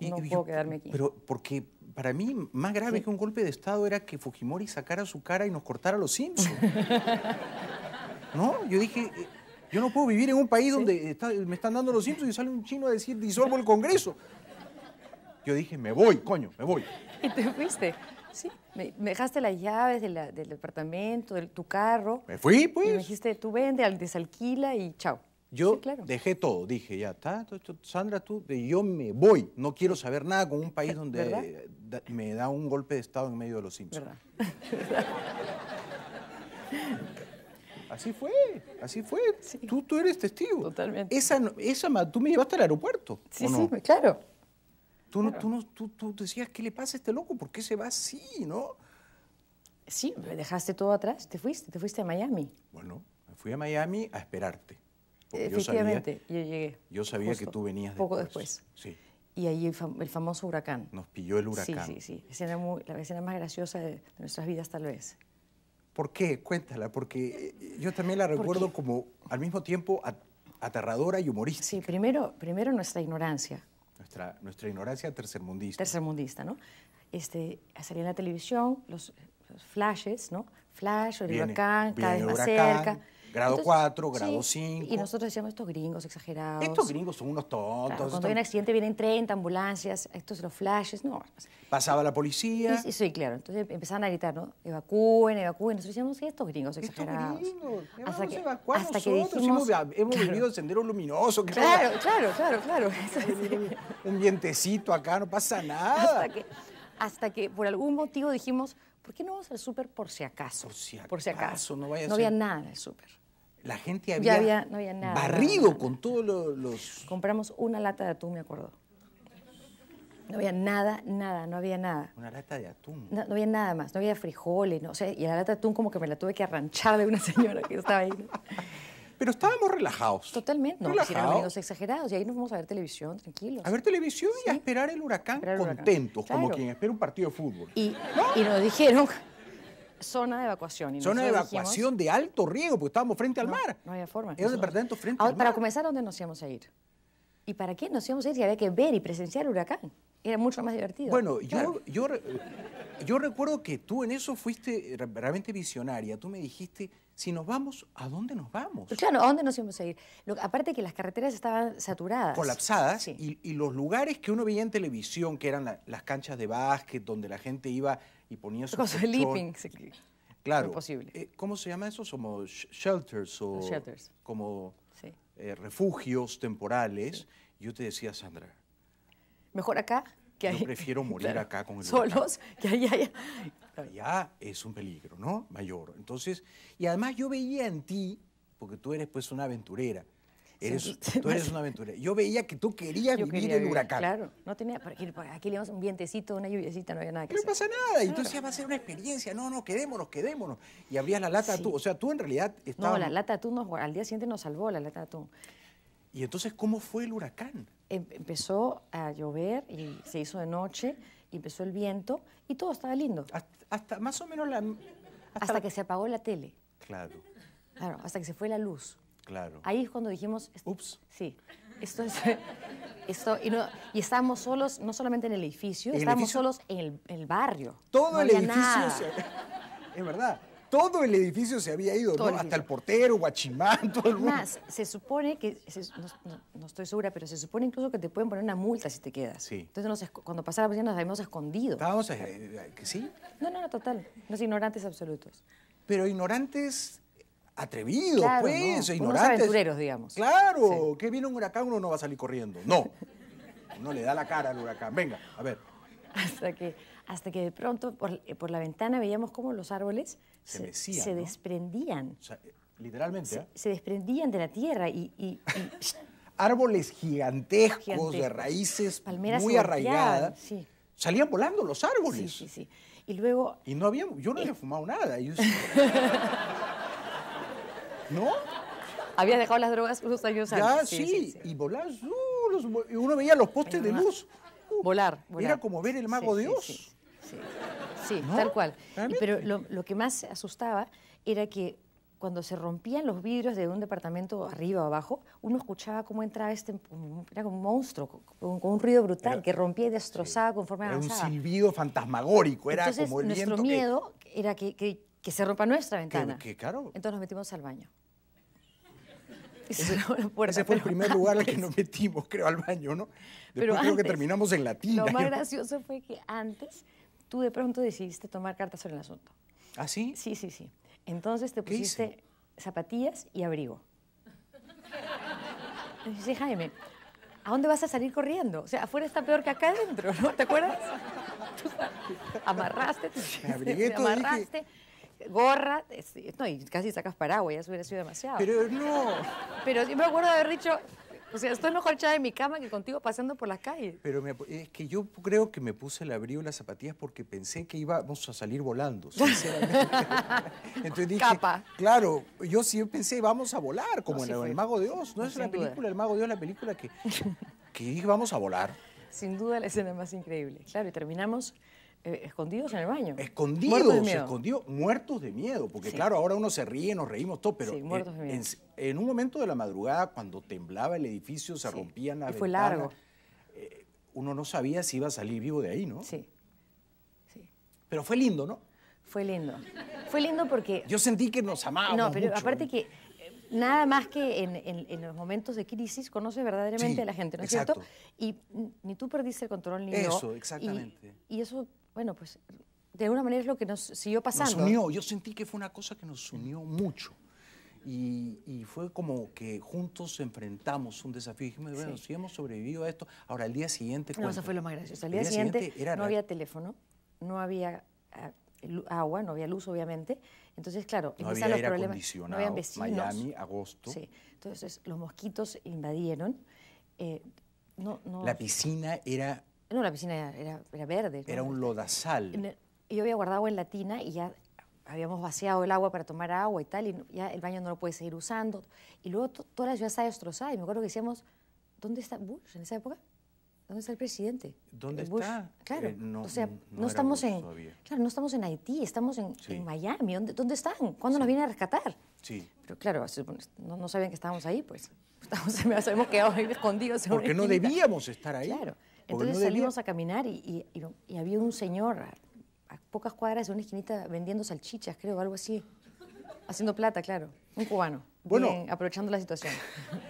no puedo quedarme aquí. Pero porque para mí más grave que un golpe de Estado era que Fujimori sacara su cara y nos cortara los Simpsons. ¿No? Yo dije, eh, yo no puedo vivir en un país donde me están dando los Simpsons y sale un chino a decir disuelvo el Congreso. Yo dije, me voy, coño, me voy. Y te fuiste. Sí, me, dejaste las llaves del departamento, de tu carro. Me fui, pues. Y me pues. dijiste, tú vende, desalquila y chao. Yo dejé todo, dije, ya está, Sandra, tú, yo me voy, no quiero saber nada con un país eh, donde me da un golpe de Estado en medio de los Simpsons. Así fue, así fue. Tú, tú eres testigo. Totalmente. Esa, esa, tú me llevaste al aeropuerto. Sí, sí, claro. Tú, tú, no, tú, decías, ¿qué le pasa a este loco? ¿Por qué se va así, no? Sí, dejaste todo atrás, te fuiste, te fuiste a Miami. Bueno, fui a Miami a esperarte. Efectivamente, yo sabía, llegué. Yo sabía que tú venías Poco después. Y ahí el, famoso huracán. Nos pilló el huracán. Sí, sí, sí. la escena más graciosa de nuestras vidas, tal vez. ¿Por qué? Cuéntala, porque eh, eh, yo también la recuerdo como al mismo tiempo aterradora y humorística Sí, primero, primero nuestra ignorancia. Nuestra, nuestra ignorancia tercermundista. Tercermundista, ¿no? Este, salía en la televisión los, flashes, ¿no? Flash, huracán, cada vez más cerca Grado 4, grado 5. Y nosotros decíamos, estos gringos exagerados. Estos gringos son unos tontos. cuando hay un accidente vienen 30 ambulancias, estos los flashes, no. Pasaba la policía. Y, sí, claro. Entonces empezaban a gritar, ¿no? Evacúen, evacúen. Nosotros decíamos, sí, estos gringos exagerados. hasta que, hasta nosotros? que hemos, hemos vivido un sendero luminoso. Claro, claro, claro, claro. Un, vientecito acá, no pasa nada. Hasta que, por algún motivo dijimos, ¿por qué no vamos al súper por si acaso? Por si acaso. No, vaya había nada en el súper la gente había, nada, barrido con todos los... Compramos una lata de atún, me acuerdo. No había nada, nada, no había nada. Una lata de atún. No, había nada más, no había frijoles, no sé. y la lata de atún como que me la tuve que arranchar de una señora que estaba ahí. Pero estábamos relajados. Totalmente, no, pues, relajados. exagerados. Y ahí nos fuimos a ver televisión, tranquilos. A ver televisión y a esperar el huracán contentos, como quien espera un partido de fútbol. Y, y nos dijeron, zona de evacuación. zona de evacuación de alto riesgo, porque estábamos frente al mar. No había forma. Era un departamento frente al mar. Para comenzar, dónde nos íbamos a ir? ¿Y para qué nos íbamos a ir si había que ver y presenciar el huracán? Era mucho más divertido. Bueno, yo, recuerdo que tú en eso fuiste realmente visionaria. Tú me dijiste, si nos vamos, ¿a dónde nos vamos? Pues claro, ¿a dónde nos íbamos a ir? aparte que las carreteras estaban saturadas. Colapsadas. Y, los lugares que uno veía en televisión, que eran las canchas de básquet, donde la gente iba y ponía su... Con sleeping, claro. Eh, ¿Cómo se llama eso? somos shelters o... shelters. Como eh, refugios temporales. Yo te decía, Sandra... Mejor acá que ahí. Yo prefiero morir acá con el Solos, que allá, allá. Allá es un peligro, ¿no? Mayor. Entonces, y además yo veía en ti, porque tú eres pues una aventurera, tú eres una aventura. Yo veía que tú querías vivir el huracán. Claro, no tenía aquí, le un vientecito, una lluviecita, no había nada que hacer No pasa nada, y entonces va a ser una experiencia. No, no, quedémonos, quedémonos. Y abrías la lata tú, o sea, tú en realidad estabas... No, la lata tú nos, al día siguiente nos salvó la lata tú. ¿Y entonces cómo fue el huracán? Em, empezó a llover y se hizo de noche, y empezó el viento y todo estaba lindo. Hasta, más o menos la... Hasta, que se apagó la tele. Claro. Claro, hasta que se fue la luz. Claro. Ahí es cuando dijimos... Ups. Sí. Esto es... Esto, y, y, estábamos solos, no solamente en el edificio, estábamos solos en el, barrio. Todo el edificio Es verdad. Todo el edificio se había ido, hasta el portero, guachimán, todo el mundo. Más, se supone que, no, estoy segura, pero se supone incluso que te pueden poner una multa si te quedas. Sí. Entonces cuando pasaba la policía nos habíamos escondido. Estábamos, eh, eh, ¿sí? No, no, no, total. Los ignorantes absolutos. Pero ignorantes atrevidos, pues, e ignorantes. digamos. Claro, que viene un huracán, uno no va a salir corriendo. No. Uno le da la cara al huracán. Venga, a ver. Hasta que, hasta que de pronto por, eh, la ventana veíamos cómo los árboles se, desprendían. literalmente. ¿eh? Se, desprendían de la tierra y. árboles gigantescos, de raíces muy arraigadas. Salían volando los árboles. Sí, sí, sí. Y luego. Y no había. Yo no eh. había fumado nada. ¿No? Habías dejado las drogas unos años antes. Ya, sí, y volar. Uh, uno veía los postes de luz. Uh, volar, Era como ver el mago de Oz. Sí, tal cual. pero lo, que más asustaba era que cuando se rompían los vidrios de un departamento arriba o abajo, uno escuchaba cómo entraba este, era como un monstruo, con, un ruido brutal que rompía y destrozaba conforme avanzaba. Era un silbido fantasmagórico, era Entonces, como el nuestro miedo era que que se rompa nuestra ventana. ¿Qué? ¿Qué? claro. Entonces nos metimos al baño. ese, fue el primer lugar al que nos metimos, creo, al baño, ¿no? Después creo que terminamos en tina. Lo más gracioso fue que antes tú de pronto decidiste tomar cartas sobre el asunto. ¿Ah, sí? Sí, sí, sí. Entonces te pusiste zapatillas y abrigo. Y Jaime, ¿a dónde vas a salir corriendo? O sea, afuera está peor que acá adentro, ¿no? ¿Te acuerdas? amarraste, te, amarraste, gorra, y casi sacas paraguas, ya se hubiera sido demasiado. Pero no. Pero yo me acuerdo de haber dicho, o sea, estoy mejor echada en mi cama que contigo pasando por las calles. Pero es que yo creo que me puse el abrigo y las zapatillas porque pensé que íbamos a salir volando, sinceramente. Entonces dije, Capa. claro, yo sí pensé, vamos a volar, como en el, Mago de Oz. No, es una película, El Mago de es la película que, que vamos a volar. Sin duda la escena más increíble. Claro, y terminamos eh, escondidos en el baño. Escondidos, escondidos, muertos de miedo, porque claro, ahora uno se ríe, nos reímos todo, pero sí, en, en, en, un momento de la madrugada, cuando temblaba el edificio, se rompían las y fue largo. Eh, uno no sabía si iba a salir vivo de ahí, ¿no? Sí, Pero fue lindo, ¿no? Fue lindo. Fue lindo porque... Yo sentí que nos amábamos No, pero aparte que eh, nada más que en, los momentos de crisis conoce verdaderamente a la gente, ¿no es cierto? Y ni tú perdiste el control ni yo. Eso, exactamente. y, eso bueno, pues de alguna manera es lo que nos siguió pasando. Nos unió, yo sentí que fue una cosa que nos unió mucho. Y, fue como que juntos enfrentamos un desafío. Dijimos, bueno, si hemos sobrevivido a esto, ahora el día siguiente... No, eso fue lo más gracioso. Al día, siguiente, no había teléfono, no había ah, agua, no había luz, obviamente. Entonces, claro, empezaron los problemas. No vecinos. Miami, agosto. Sí. Entonces, los mosquitos invadieron. Eh, La piscina era no, la piscina era, verde. Era un lodazal. Yo había guardado en la tina y ya habíamos vaciado el agua para tomar agua y tal, y ya el baño no lo puede seguir usando. Y luego toda la ciudad está destrozada y me acuerdo que decíamos, ¿dónde está Bush en esa época? ¿Dónde está el presidente? ¿Dónde está? Claro, eh, o sea, no, estamos en, claro, no estamos en Haití, estamos en, Miami. ¿Dónde, ¿Dónde, están? ¿Cuándo nos vienen a rescatar? Sí. Pero claro, no, no sabían que estábamos ahí, pues. nos hemos quedado escondidos. Porque no debíamos estar ahí. Claro. Entonces salimos a caminar y, había un señor a, pocas cuadras de una esquinita vendiendo salchichas, creo, algo así. Haciendo plata, claro. Un cubano. Bueno. aprovechando la situación.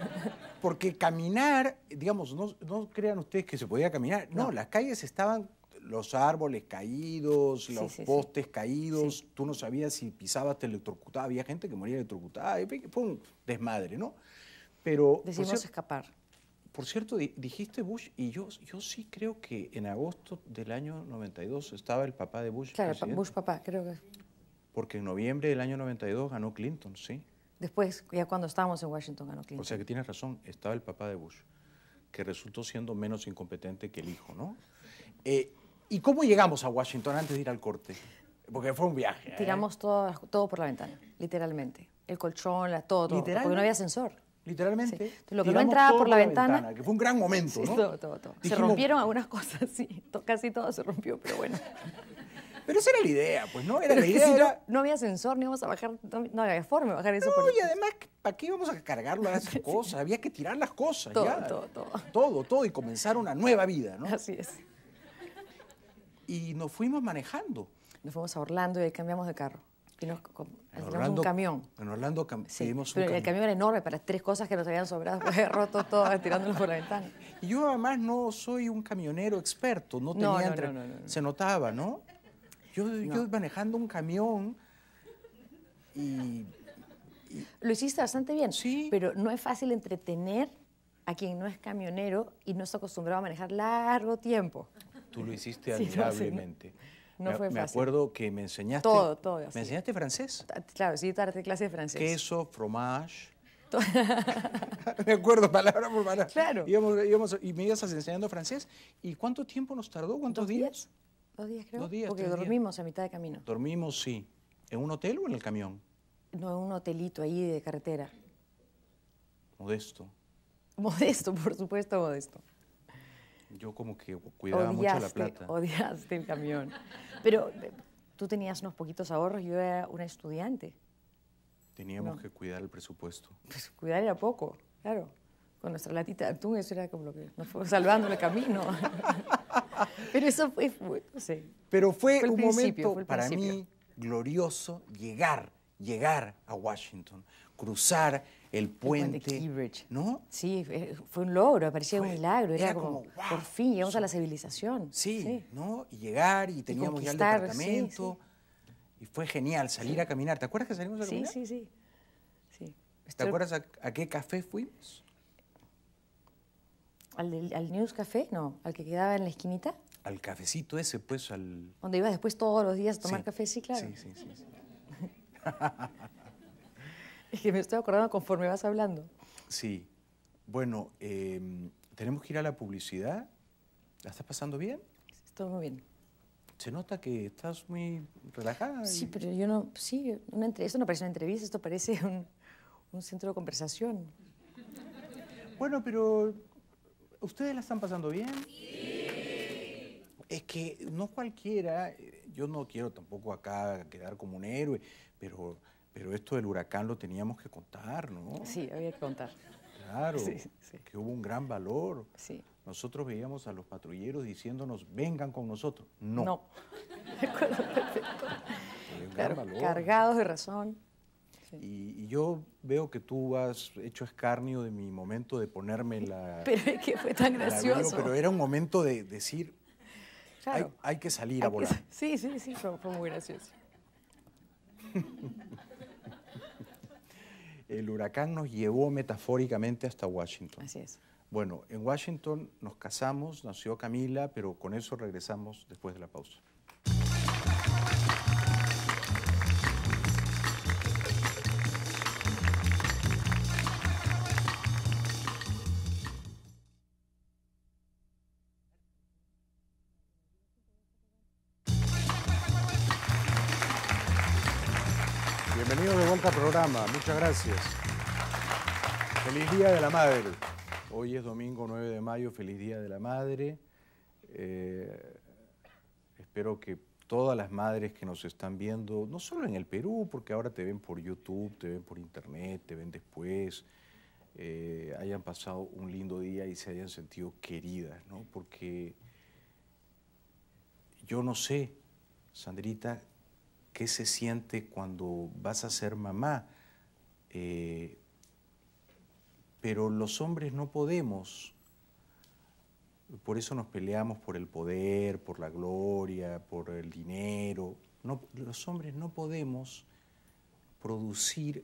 Porque caminar, digamos, no, crean ustedes que se podía caminar. No, las calles estaban los árboles caídos, los postes caídos, tú no sabías si pisabas, te electrocutaba. había gente que moría electrocutada, fue un desmadre, ¿no? Pero... Decidimos escapar. Por cierto, dijiste Bush, y yo, yo sí creo que en agosto del año 92 estaba el papá de Bush. Claro, Bush papá, creo que. Porque en noviembre del año 92 ganó Clinton, sí. Después, ya cuando estábamos en Washington, ganó Clinton. O sea que tienes razón, estaba el papá de Bush, que resultó siendo menos incompetente que el hijo, ¿no? Eh, ¿Y cómo llegamos a Washington antes de ir al corte? Porque fue un viaje. ¿eh? Tiramos todo, por la ventana, literalmente. El colchón, la, todo, todo. Porque no había ascensor. Literalmente. Lo que no entraba por la, ventana, Que fue un gran momento, ¿no? todo, todo, todo. se rompieron algunas cosas, sí. Casi todo se rompió, pero bueno. Pero esa era la idea, pues, ¿no? Era la idea. no, había sensor, ni íbamos a bajar, no, había forma de bajar eso. No, y además, ¿para qué íbamos a cargarlo a esas cosas? Había que tirar las cosas. Todo, todo, todo. Todo, todo, y comenzar una nueva vida, ¿no? Así es. Y nos fuimos manejando. Nos fuimos a Orlando y ahí cambiamos de carro. Y nos Orlando, un camión. En Orlando cam sí, pero El camión era enorme para tres cosas que nos habían sobrado, pues roto todo tirándolos por la ventana. Y yo además no soy un camionero experto, no tenía no, se notaba, ¿no? Yo, manejando un camión y, Lo hiciste bastante bien, sí. pero no es fácil entretener a quien no es camionero y no está acostumbrado a manejar largo tiempo. Tú lo hiciste admirablemente. No me, fue fácil. Me acuerdo que me enseñaste... Todo, todo. ¿Me enseñaste francés? Claro, sí, darte clase de francés. Queso, fromage... me acuerdo, palabra por palabra. Claro. y me ibas enseñando francés. ¿Y cuánto tiempo nos tardó? ¿Cuántos días? Dos días, creo. Dos días, Porque dormimos a mitad de camino. Dormimos, sí. ¿En un hotel o en el camión? No, en un hotelito ahí de carretera. Modesto. Modesto, por supuesto, modesto. Yo como que cuidaba mucho la plata. Odiaste el camión. Pero eh, tú tenías unos poquitos ahorros, yo era una estudiante. Teníamos que cuidar el presupuesto. Pues, cuidar era poco, claro. Con nuestra latita de atún, eso era como lo que nos fue salvando el camino. Pero eso fue, no sé. Pero fue, un momento para mí glorioso llegar, llegar a Washington, cruzar el puente. ¿No? Sí, eh, fue un logro, parecía un milagro. Era, como, por fin llegamos a la civilización. Sí, ¿no? Y llegar y teníamos y ya el departamento. y fue genial salir a caminar. ¿Te acuerdas que salimos a caminar? Sí, sí, sí. ¿Te acuerdas a, qué café fuimos? ¿Al, News Café? No, al que quedaba en la esquinita. Al cafecito ese, pues, al... Donde ibas después todos los días a tomar café, sí, claro. sí, sí. sí. que me estoy acordando conforme vas hablando. Sí. Bueno, em, tenemos que ir a la publicidad. ¿La estás pasando bien? Todo muy bien. Se nota que estás muy relajada. Sí, pero yo no... Sí, una entrevista esto no parece una entrevista, esto parece un, un centro de conversación. Bueno, pero ¿ustedes la están pasando bien? Sí. Es que no cualquiera, eh, yo no quiero tampoco acá quedar como un héroe, pero pero esto del huracán lo teníamos que contar, ¿no? Sí, había que contar. Claro, que hubo un gran valor. Sí. Nosotros veíamos a los patrulleros diciéndonos, vengan con nosotros. No. No. cargados de razón. Y, yo veo que tú has hecho escarnio de mi momento de ponerme la... Pero es que fue tan gracioso. pero era un momento de decir, hay, que salir a volar. sí, sí, sí, fue muy gracioso. el huracán nos llevó metafóricamente hasta Washington. Así es. Bueno, en Washington nos casamos, nació Camila, pero con eso regresamos después de la pausa. de vuelta al programa. Muchas gracias. Feliz Día de la Madre. Hoy es domingo 9 de mayo. Feliz Día de la Madre. Eh, espero que todas las madres que nos están viendo, no solo en el Perú, porque ahora te ven por YouTube, te ven por Internet, te ven después, eh, hayan pasado un lindo día y se hayan sentido queridas, ¿no? Porque yo no sé, Sandrita, qué se siente cuando vas a ser mamá. Eh, pero los hombres no podemos. Por eso nos peleamos por el poder, por la gloria, por el dinero. No, los hombres no podemos producir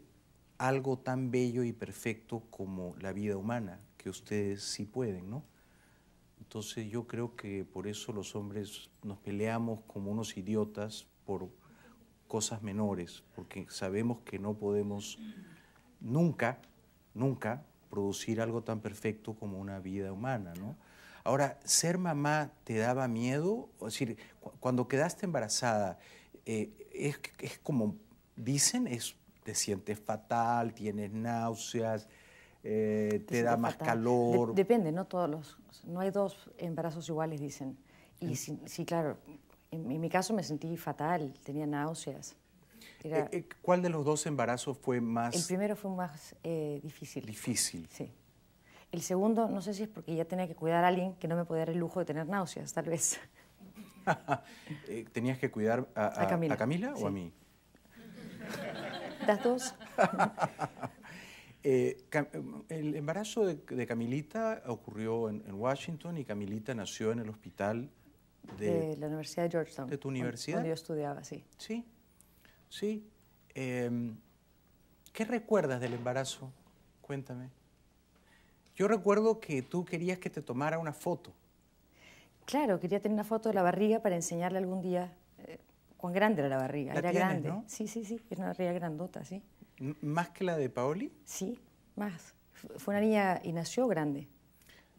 algo tan bello y perfecto como la vida humana, que ustedes sí pueden, ¿no? Entonces yo creo que por eso los hombres nos peleamos como unos idiotas por cosas menores, porque sabemos que no podemos nunca, nunca producir algo tan perfecto como una vida humana, ¿no? Ahora, ¿ser mamá te daba miedo? Es decir, cuando quedaste embarazada, eh, es, es, como dicen, es, te sientes fatal, tienes náuseas, eh, te, da más calor. depende, no todos los. No hay dos embarazos iguales, dicen. Y mm. sí, claro, en, mi caso me sentí fatal, tenía náuseas. Eh, eh, ¿Cuál de los dos embarazos fue más...? El primero fue más eh, difícil. Difícil. Sí. El segundo, no sé si es porque ya tenía que cuidar a alguien que no me podía dar el lujo de tener náuseas, tal vez. ¿Tenías que cuidar a, Camila, o a mí? Las dos. el embarazo de, Camilita ocurrió en, en Washington y Camilita nació en el hospital de, la Universidad de Georgetown. ¿De tu universidad? Donde yo estudiaba, sí. Sí, em, ¿Qué recuerdas del embarazo? Cuéntame. Yo recuerdo que tú querías que te tomara una foto. Claro, quería tener una foto de la barriga para enseñarle algún día eh, cuán grande era la barriga. era grande. Sí, sí, sí, era una barriga grandota, sí. ¿Más que la de Paoli? Sí, más. Fue una niña y nació grande.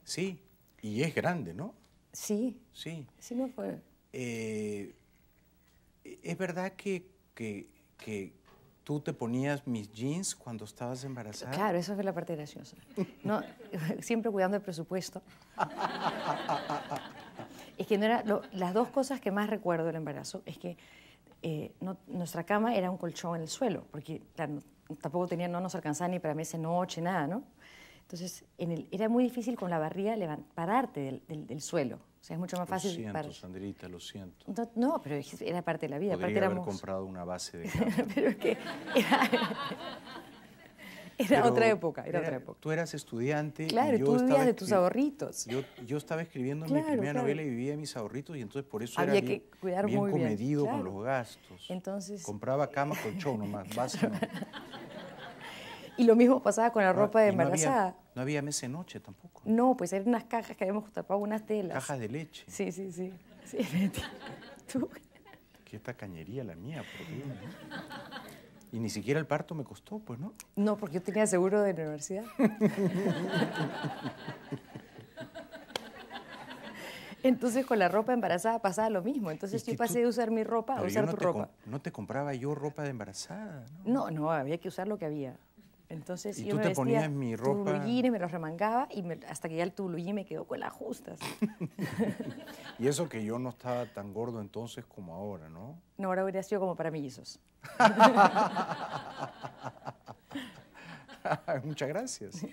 Sí, y es grande, ¿no? Sí. Sí. Sí no fue. Eh, ¿Es verdad que, que, que, tú te ponías mis jeans cuando estabas embarazada? Claro, esa fue la parte graciosa. No, siempre cuidando el presupuesto. es que no era las dos cosas que más recuerdo del embarazo es que eh, nuestra cama era un colchón en el suelo, porque tampoco tenía, no nos alcanzaba ni para meses, noche, nada, ¿no? Entonces, en el, era muy difícil con la barriga pararte del, del, suelo. O sea, es mucho más fácil. Lo siento, Sandrita, lo siento. No, pero era parte de la vida. Podría haber comprado una base de. pero es que era, otra época. Era, otra época. Tú eras estudiante. Claro, y yo tú vivías de tus ahorritos. Yo, yo estaba escribiendo mi primera novela y vivía de mis ahorritos y entonces por eso Había era que bien, cuidar muy comedido con los gastos. Entonces. Compraba cama, colchón nomás, base. Y lo mismo pasaba con la ah, ropa de embarazada. No había, no había noche tampoco. No, pues eran unas cajas que habíamos tapado unas telas. Cajas de leche. Sí, sí, sí. sí ¿Tú? Qué la mía, por Y ni siquiera el parto me costó, pues, ¿no? No, porque yo tenía seguro de la universidad. Entonces con la ropa embarazada pasaba lo mismo. Entonces yo pasé de usar mi ropa a usar tu ropa. No te compraba yo ropa de embarazada. no, no, había que usar lo que había. Entonces yo tú me te vestía ponías mi ropa. me los remangaba y hasta que ya el y me quedó con las justas. y eso que yo no estaba tan gordo entonces como ahora, ¿no? No, ahora hubiera sido como para mellizos. Muchas gracias.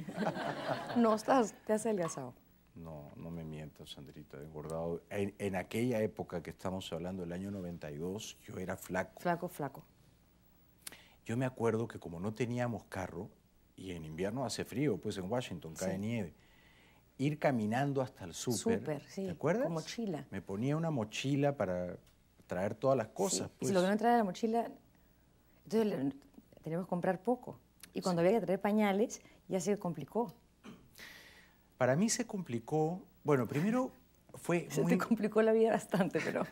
no, estás, te has adelgazado. No, no me mientas, Sandrita, engordado. en aquella época que estamos hablando, el año 92, yo era flaco. Flaco, flaco. Yo me acuerdo que como no teníamos carro, y en invierno hace frío, pues en Washington cae nieve, ir caminando hasta el súper. ¿Te acuerdas? mochila. Me ponía una mochila para traer todas las cosas. Y si lo que no la mochila, entonces teníamos que comprar poco. Y cuando había que traer pañales, ya se complicó. Para mí se complicó, bueno, primero fue se te complicó la vida bastante, pero...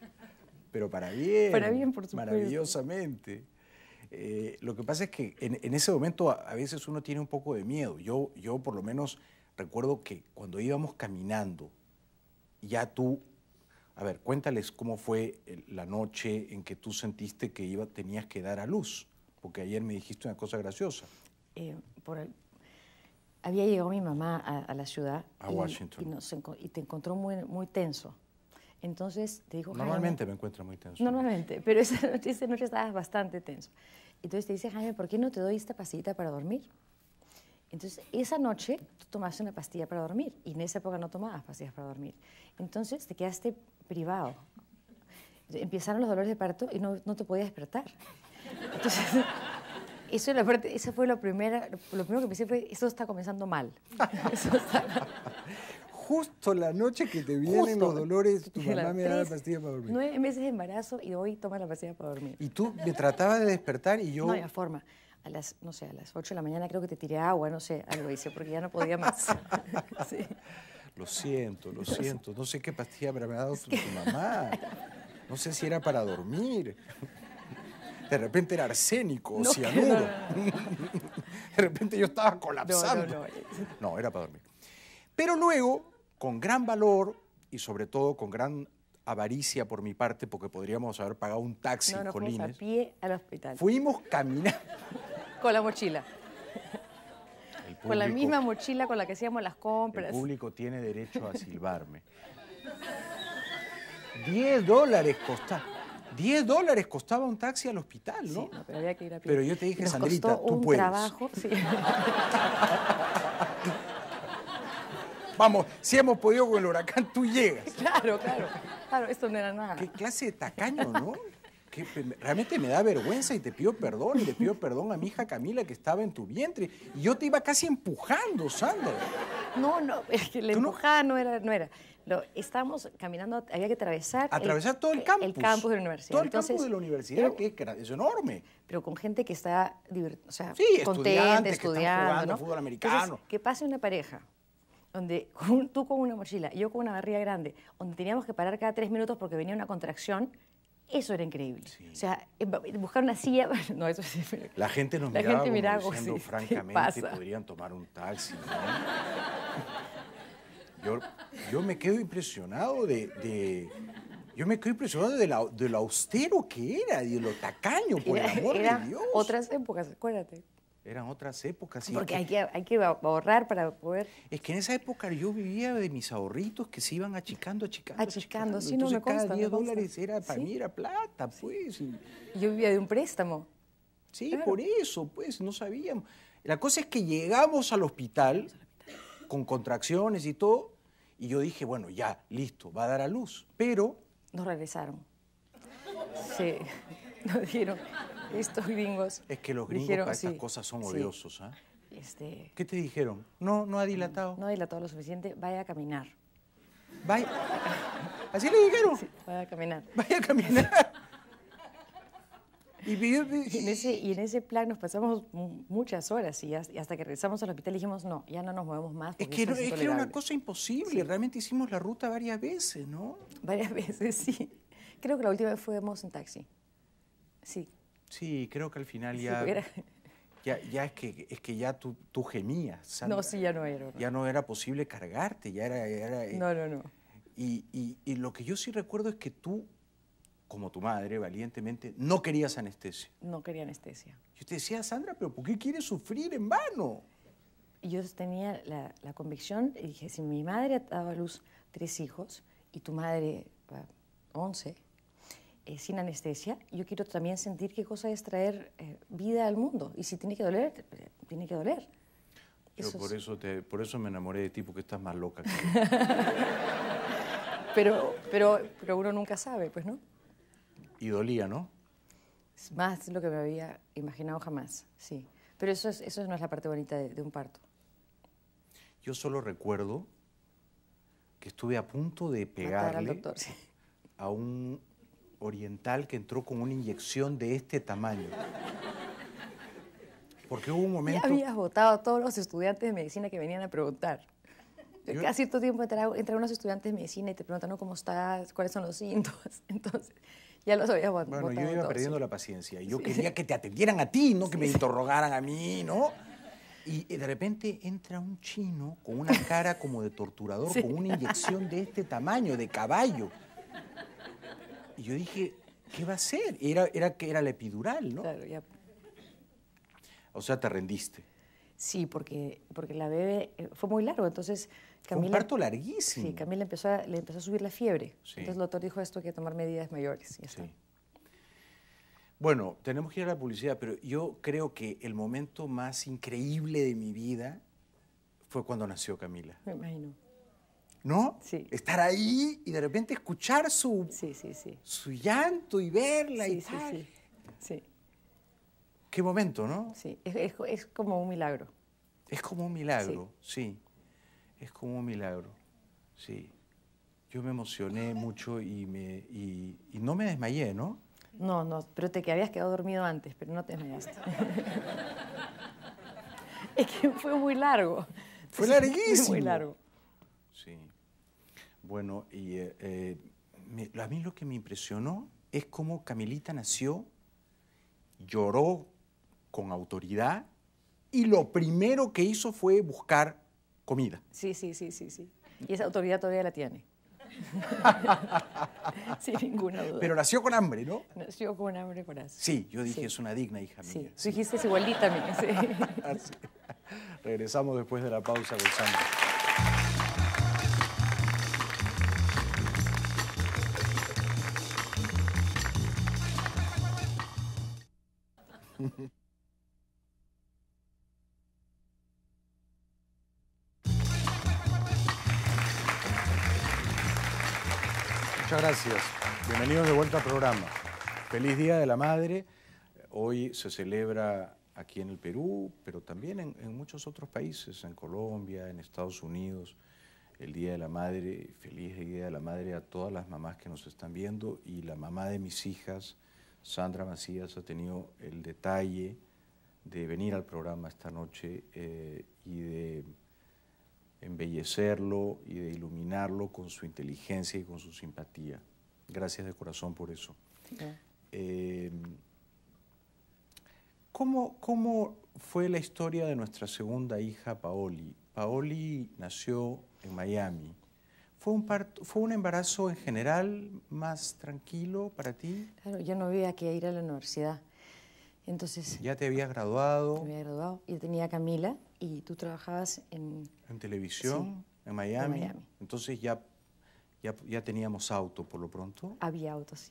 pero para bien. Para bien, por supuesto. Maravillosamente. Eh, lo que pasa es que en, ese momento a, veces uno tiene un poco de miedo. Yo, yo por lo menos recuerdo que cuando íbamos caminando, ya tú, a ver, cuéntales cómo fue eh, la noche en que tú sentiste que iba, tenías que dar a luz, porque ayer me dijiste una cosa graciosa. Eh, había llegado mi mamá a, la ciudad. y, te encontró muy, tenso. Entonces te Normalmente me encuentro muy tenso. Normalmente, pero esa noche, esa noche estabas bastante tenso. Entonces te dice, Jaime, ¿por qué no te doy esta pastillita para dormir? Entonces, esa noche tú tomaste una pastilla para dormir y en esa época no tomabas pastillas para dormir. Entonces te quedaste privado. Empezaron los dolores de parto y no, no te podías despertar. Entonces, eso, la parte, fue lo, primera, lo, primero que pensé fue, eso está comenzando mal. Eso está justo la noche que te vienen los dolores, tu mamá me da la pastilla para dormir. Nueve meses de embarazo y hoy toma la pastilla para dormir. Y tú me tratabas de despertar y yo... No había forma. A las, no sé, a las 8 de la mañana creo que te tiré agua, no sé, algo hice, porque ya no podía más. Lo siento, lo siento. No sé qué pastilla me ha dado tu, mamá. No sé si era para dormir. De repente era arsénico o cianuro. de repente yo estaba colapsando. no, era para dormir. Pero luego con gran valor y sobre todo con gran avaricia por mi parte, porque podríamos haber pagado un taxi, con nos Fuimos pie al hospital. Fuimos caminando. Con la mochila. con la misma mochila con la que hacíamos las compras. El público tiene derecho a silbarme. 10 dólares costaba. 10 dólares costaba un taxi al hospital, ¿no? pero había que ir a pie. Pero yo te dije, Sandrita, un trabajo, sí. Vamos, si hemos podido con el huracán, tú llegas. Claro, claro. Claro, esto no era nada. Qué clase de tacaño, ¿no? Que realmente me da vergüenza y te pido perdón, y le pido perdón a mi hija Camila que estaba en tu vientre. Y yo te iba casi empujando, Sandra. No, no, es que la empujada no? era, no era. estábamos caminando, había que atravesar. Atravesar todo el campus. El campus de la universidad. Todo el campus de la universidad, que es, enorme. Pero con gente que está o sea, sí, contenta, estudiando. ¿no? fútbol americano. que pase una pareja donde tú con una mochila y yo con una barriga grande, donde teníamos que parar cada tres minutos porque venía una contracción, eso era increíble. O sea, buscar una silla, no, eso sí. La gente nos la miraba, gente diciendo, francamente, podrían tomar un taxi. Yo, me quedo impresionado de, Yo me quedo impresionado de, la, lo austero que era y de lo tacaño, por el amor de Dios. Otras épocas, acuérdate eran otras épocas. Porque hay que, hay ahorrar para poder... Es que en esa época yo vivía de mis ahorritos que se iban achicando, achicando, achicando. Sí, no me cada 10 dólares era para mí era plata, pues. Yo vivía de un préstamo. Sí, por eso, pues, no sabíamos. La cosa es que llegamos al hospital con contracciones y todo, y yo dije, bueno, ya, listo, va a dar a luz. Pero... Nos regresaron. Sí, nos dieron... estos gringos. Es que los gringos para estas cosas son odiosos. ¿eh? ¿Qué te dijeron? No, no ha mm, dilatado. No ha dilatado lo suficiente, vaya a caminar. Vaya. ¿Así le dijeron? vaya a caminar. Vaya a caminar. Y, en ese, plan nos pasamos muchas horas y hasta que regresamos al hospital dijimos, no, ya no nos movemos más. Es que, era una cosa imposible, realmente hicimos la ruta varias veces, ¿no? Varias veces, sí. Creo que la última vez fuimos en taxi. Sí, Sí, creo que al final ya... Ya, es que es que ya tú, gemías. Sandra. No, sí, ya no era. Ya no era posible cargarte, ya era... era eh. no, no, no. Y, y, y, lo que yo sí recuerdo es que tú, como tu madre, valientemente, no querías anestesia. No quería anestesia. Yo te decía, Sandra, pero ¿por qué quieres sufrir en vano? Yo tenía la, convicción, y dije, si mi madre dado a luz tres hijos y tu madre 11, eh, sin anestesia, yo quiero también sentir qué cosa es traer eh, vida al mundo. Y si tiene que doler, eh, tiene que doler. Yo por, eso por eso me enamoré de ti, porque estás más loca. Que pero, pero, pero uno nunca sabe, pues, ¿no? Y dolía, ¿no? Es más lo que me había imaginado jamás, sí. Pero eso, eso no es la parte bonita de, un parto. Yo solo recuerdo que estuve a punto de pegarle a un oriental que entró con una inyección de este tamaño. Porque hubo un momento... Ya habías votado a todos los estudiantes de medicina que venían a preguntar. hace cierto tiempo entran, unos estudiantes de medicina y te preguntan cómo estás, cuáles son los síntomas. Entonces, ya los habías votado. Bueno, yo iba perdiendo la paciencia. Yo quería que te atendieran a ti, no que me interrogaran a mí, ¿no? Y de repente entra un chino con una cara como de torturador, con una inyección de este tamaño, de caballo. Y yo dije, ¿qué va a ser? Era, era, era la epidural, ¿no? Claro, ya. O sea, te rendiste. Sí, porque, porque la bebé eh, fue muy largo, entonces Camila... un parto larguísimo. Sí, Camila empezó a, le empezó a subir la fiebre. Entonces el doctor dijo esto, hay que tomar medidas mayores. sí. Bueno, tenemos que ir a la publicidad, pero yo creo que el momento más increíble de mi vida fue cuando nació Camila. Me imagino. ¿no? Estar ahí y de repente escuchar su, su llanto y verla y tal. Sí, Qué momento, ¿no? Sí, es, como un milagro. Es como un milagro, sí. Es como un milagro, sí. Yo me emocioné mucho y, me, no me desmayé, ¿no? No, no, pero te que habías quedado dormido antes, pero no te desmayaste. es que fue muy largo. Fue larguísimo. Fue muy largo. Bueno, y eh, eh, a mí lo que me impresionó es cómo Camilita nació, lloró con autoridad y lo primero que hizo fue buscar comida. Sí, sí, sí, sí, sí. Y esa autoridad todavía la tiene. Sin ninguna duda. Pero nació con hambre, ¿no? Nació con hambre, por así. Sí, yo dije, es una digna hija mía. Sí, dijiste, es igualita mía. Sí. Regresamos después de la pausa, Gonzalo. Muchas gracias. Bienvenidos de vuelta al programa. Feliz Día de la Madre. Hoy se celebra aquí en el Perú, pero también en, muchos otros países, en Colombia, en Estados Unidos, el Día de la Madre. Feliz Día de la Madre a todas las mamás que nos están viendo y la mamá de mis hijas, Sandra Macías ha tenido el detalle de venir al programa esta noche eh, y de embellecerlo y de iluminarlo con su inteligencia y con su simpatía. Gracias de corazón por eso. Eh, ¿Cómo fue la historia de nuestra segunda hija, Paoli? Paoli nació en Miami ¿Fue un, ¿Fue un embarazo en general más tranquilo para ti? Claro, yo no había que ir a la universidad. Entonces... Ya te habías graduado. Me había graduado. Yo tenía a Camila y tú trabajabas en... En televisión, en, Miami. Entonces ya, ya, ya, teníamos auto por lo pronto. Había auto, sí.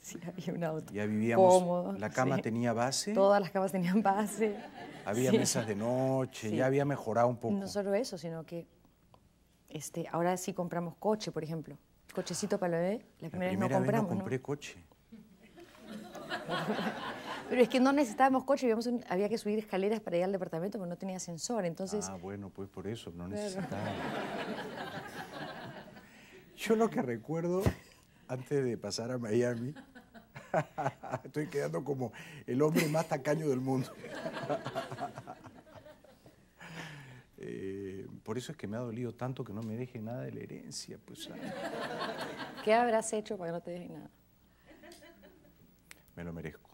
Sí, había un auto. Ya vivíamos... Cómodo. ¿La cama tenía base? Todas las camas tenían base. Había mesas de noche, ya había mejorado un poco. No solo eso, sino que este, ahora sí compramos coche, por ejemplo. Cochecito para el bebé, la primera, vez no compré coche. Pero es que no necesitábamos coche, había que subir escaleras para ir al departamento porque no tenía ascensor, entonces... Ah, bueno, pues por eso, no necesitaba. Yo lo que recuerdo, antes de pasar a Miami, estoy quedando como el hombre más tacaño del mundo. eh, por eso es que me ha dolido tanto que no me deje nada de la herencia. Pues, ¿Qué habrás hecho para que no te deje nada? Me lo merezco.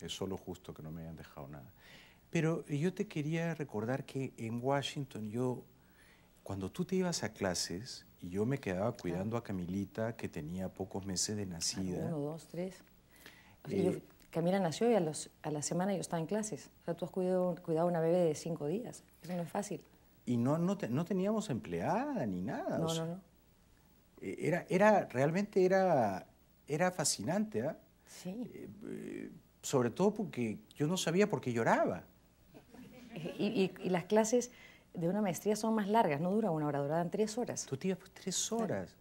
Es solo justo que no me hayan dejado nada. Pero yo te quería recordar que en Washington yo, cuando tú te ibas a clases y yo me quedaba cuidando a Camilita, que tenía pocos meses de nacida. Uno, dos, tres. Eh, Camila nació y a, la semana yo estaba en clases. O sea, tú has cuidado, cuidado a una bebé de cinco días. Eso no es fácil y no, no, no teníamos empleada ni nada. no, no. E, era, era, realmente era, era fascinante, ¿ah? Sí. Eh, eh, sobre todo porque yo no sabía por qué lloraba. Y, las clases de una maestría son más largas, no dura una hora, duraban tres horas. Tú tienes pues, tres horas.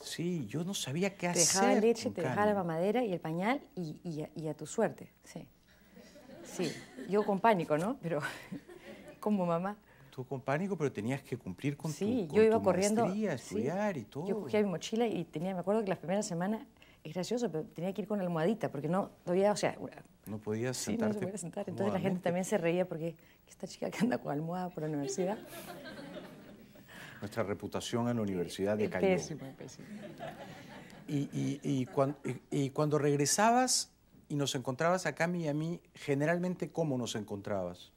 Sí, yo no sabía qué te hacer. Dejaba leche, te dejaba la mamadera y el pañal y, a, y, a, tu suerte, sí. Sí, yo con pánico, ¿no? Pero como mamá tú con pánico, pero tenías que cumplir con tu Sí, yo iba corriendo. Maestría, estudiar y todo. Yo cogía mi mochila y tenía, me acuerdo que las primera semana, es gracioso, pero tenía que ir con almohadita, porque no, podía, o sea... No podías sentarte. no podía sentar. Entonces la gente también se reía porque esta chica que anda con almohada por la universidad... Nuestra reputación en la universidad de decayó. Y, y, cuando, y, cuando, regresabas y nos encontrabas acá a mí y a mí, generalmente, ¿cómo nos encontrabas?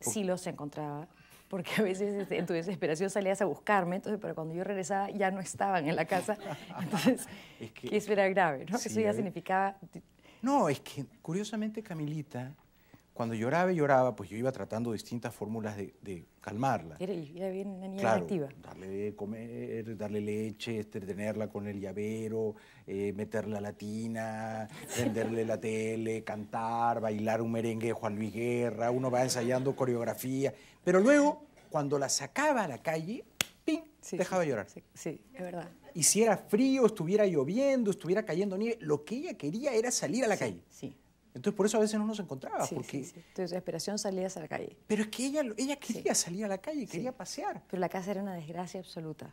sí los encontraba, porque a veces este, en tu desesperación salías a buscarme, entonces, pero cuando yo regresaba ya no estaban en la casa, entonces, es que, eso era grave, ¿no? eso ya significaba... No, es que curiosamente Camilita cuando lloraba y lloraba, pues yo iba tratando distintas fórmulas de, calmarla. Era, bien una niña claro, activa. Darle de comer, darle leche, entretenerla con el llavero, eh, meterla a la tina, prenderle la tele, cantar, bailar un merengue de Juan Luis Guerra, uno va ensayando coreografía. Pero luego, cuando la sacaba a la calle, ¡ping! dejaba de llorar. Sí, sí, es verdad. Y si era frío, estuviera lloviendo, estuviera cayendo nieve, lo que ella quería era salir a la calle. Sí. Entonces, por eso a veces no nos encontraba. Entonces, tu desesperación salías a la calle. Pero es que ella, ella quería salir a la calle, quería pasear. Pero la casa era una desgracia absoluta.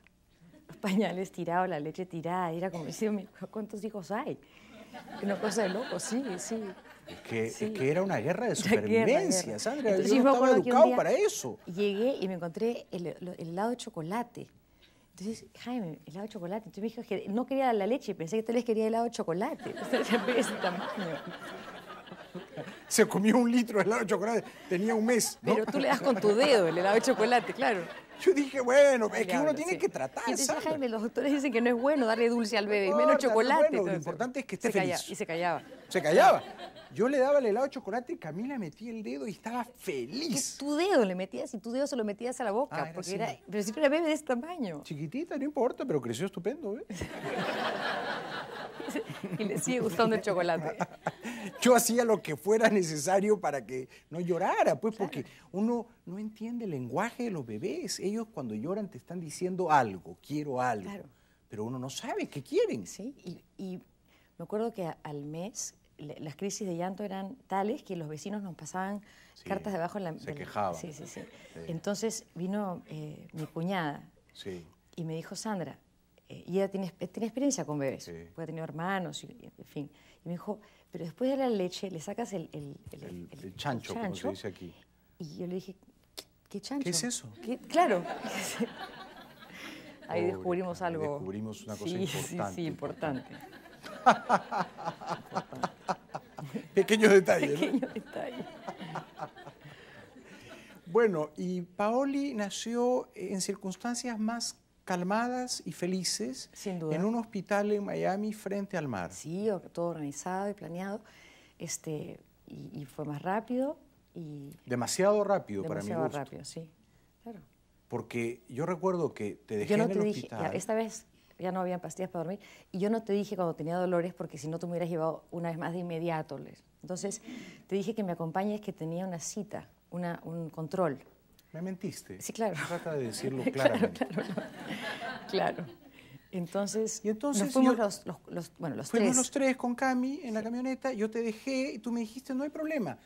Los pañales tirados, la leche tirada. era como decir, ¿cuántos hijos hay? Una cosa de loco, sí, sí. Es que, era una guerra de supervivencia, Sandra. yo, no estaba educado para eso. Llegué y me encontré el, helado de chocolate. Entonces, Jaime, helado de chocolate. Entonces me dijo que no quería la leche, pensé que tú les quería helado de chocolate. tamaño. Se comió un litro de helado de chocolate, tenía un mes. Pero tú le das con tu dedo el helado de chocolate, claro. Yo dije, bueno, es que uno tiene que tratar. Y Jaime, los doctores dicen que no es bueno darle dulce al bebé, menos chocolate. pero. lo importante es que esté se feliz. y se callaba. Se callaba. Yo le daba el helado de chocolate y Camila metía el dedo y estaba feliz. Tu dedo le metías y tu dedo se lo metías a la boca. Ah, porque era, pero siempre era bebé de ese tamaño. Chiquitita, no importa, pero creció estupendo. ¿eh? y le sigue gustando el chocolate. Yo hacía lo que fuera necesario para que no llorara, pues porque uno no entiende el lenguaje de los bebés. Ellos cuando lloran te están diciendo algo, quiero algo, pero uno no sabe qué quieren. Sí, y, me acuerdo que al mes las crisis de llanto eran tales que los vecinos nos pasaban cartas debajo de la... Se quejaban. sí, sí, sí, Entonces vino eh, mi cuñada y me dijo, Sandra, eh, y ella eh, tiene, experiencia con bebés, porque ha tenido hermanos, y, en fin. Y me dijo, pero después de la leche le sacas el... El, chancho, como se dice aquí. Y yo le dije, ¿qué, chancho? ¿Qué es eso? Claro. Ahí descubrimos algo. descubrimos una cosa sí, importante. Sí, sí, importante. pequeño detalle Bueno, y Paoli nació en circunstancias más calmadas y felices en un hospital en Miami frente al mar. Sí, todo organizado y planeado. Este, y, fue más rápido. Y... Demasiado rápido para mí. Demasiado rápido, sí. Claro. Porque yo recuerdo que te dejé yo no en el hospital. Dije, esta vez ya no habían pastillas para dormir. Y yo no te dije cuando tenía dolores, porque si no tú me hubieras llevado una vez más de inmediato. Entonces, te dije que me acompañes, que tenía una cita, una, un control. Me mentiste. Sí, claro. Trata de decirlo claramente. claro, claro. Entonces, y entonces nos fuimos los, fuimos tres. los tres con Cami en la camioneta, yo te dejé y tú me dijiste, no hay problema.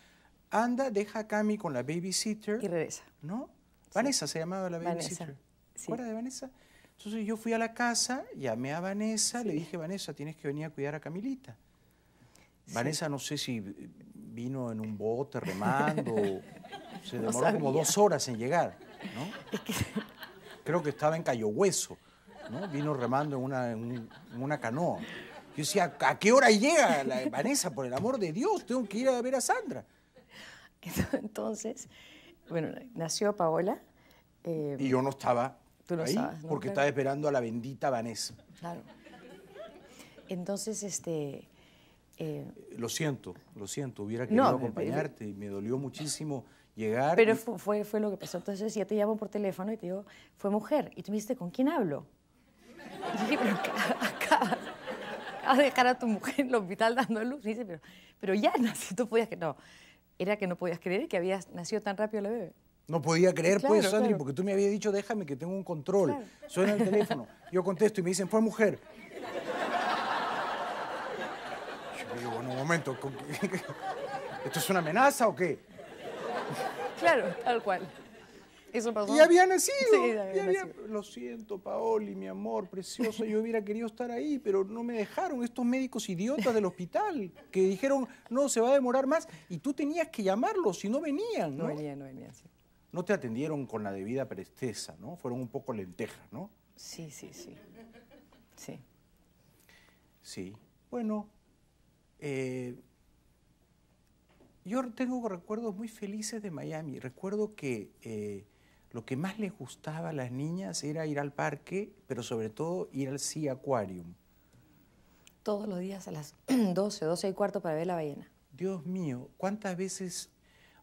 Anda, deja a Cami con la babysitter. Y regresa. ¿No? Vanessa se llamaba la babysitter. Sí. ¿Fuera de Vanessa? Entonces yo fui a la casa, llamé a Vanessa, le dije, Vanessa, tienes que venir a cuidar a Camilita. Vanessa, no sé si vino en un bote remando, se demoró como dos horas en llegar, ¿no? Creo que estaba en Cayo Hueso, ¿no? Vino remando en una, canoa. Yo decía, ¿a qué hora llega la Vanessa? Por el amor de Dios, tengo que ir a ver a Sandra. Entonces, bueno, nació Paola. Eh, y yo no estaba tú ahí porque estaba esperando a la bendita Vanessa. Claro. Entonces, este, eh, lo siento, lo siento, hubiera querido acompañarte y me dolió muchísimo llegar. Pero fue, fue lo que pasó. Entonces ya te llamo por teléfono y te digo, fue mujer. Y tú me dijiste, ¿con quién hablo? Y dije, pero dejar a tu mujer en el hospital dando luz. pero, ya tú podías que no. Era que no podías creer que había nacido tan rápido la bebé. No podía creer, pues, Sandri, porque tú me habías dicho, déjame que tengo un control. Suena el teléfono, yo contesto y me dicen, fue mujer bueno, un momento, ¿esto es una amenaza o qué? Claro, tal cual. Y había nacido. y Lo siento, Paoli, mi amor, precioso, Yo hubiera querido estar ahí, pero no me dejaron estos médicos idiotas del hospital que dijeron, no, se va a demorar más. Y tú tenías que llamarlos y no venían, ¿no? No venían, no venían, sí. No te atendieron con la debida presteza, ¿no? Fueron un poco lentejas, ¿no? Sí, sí, sí. Sí. Sí. Bueno, eh, yo tengo recuerdos muy felices de Miami. Recuerdo que eh, lo que más les gustaba a las niñas era ir al parque, pero sobre todo ir al Sea Aquarium. Todos los días a las 12, 12 y cuarto para ver la ballena. Dios mío, ¿cuántas veces?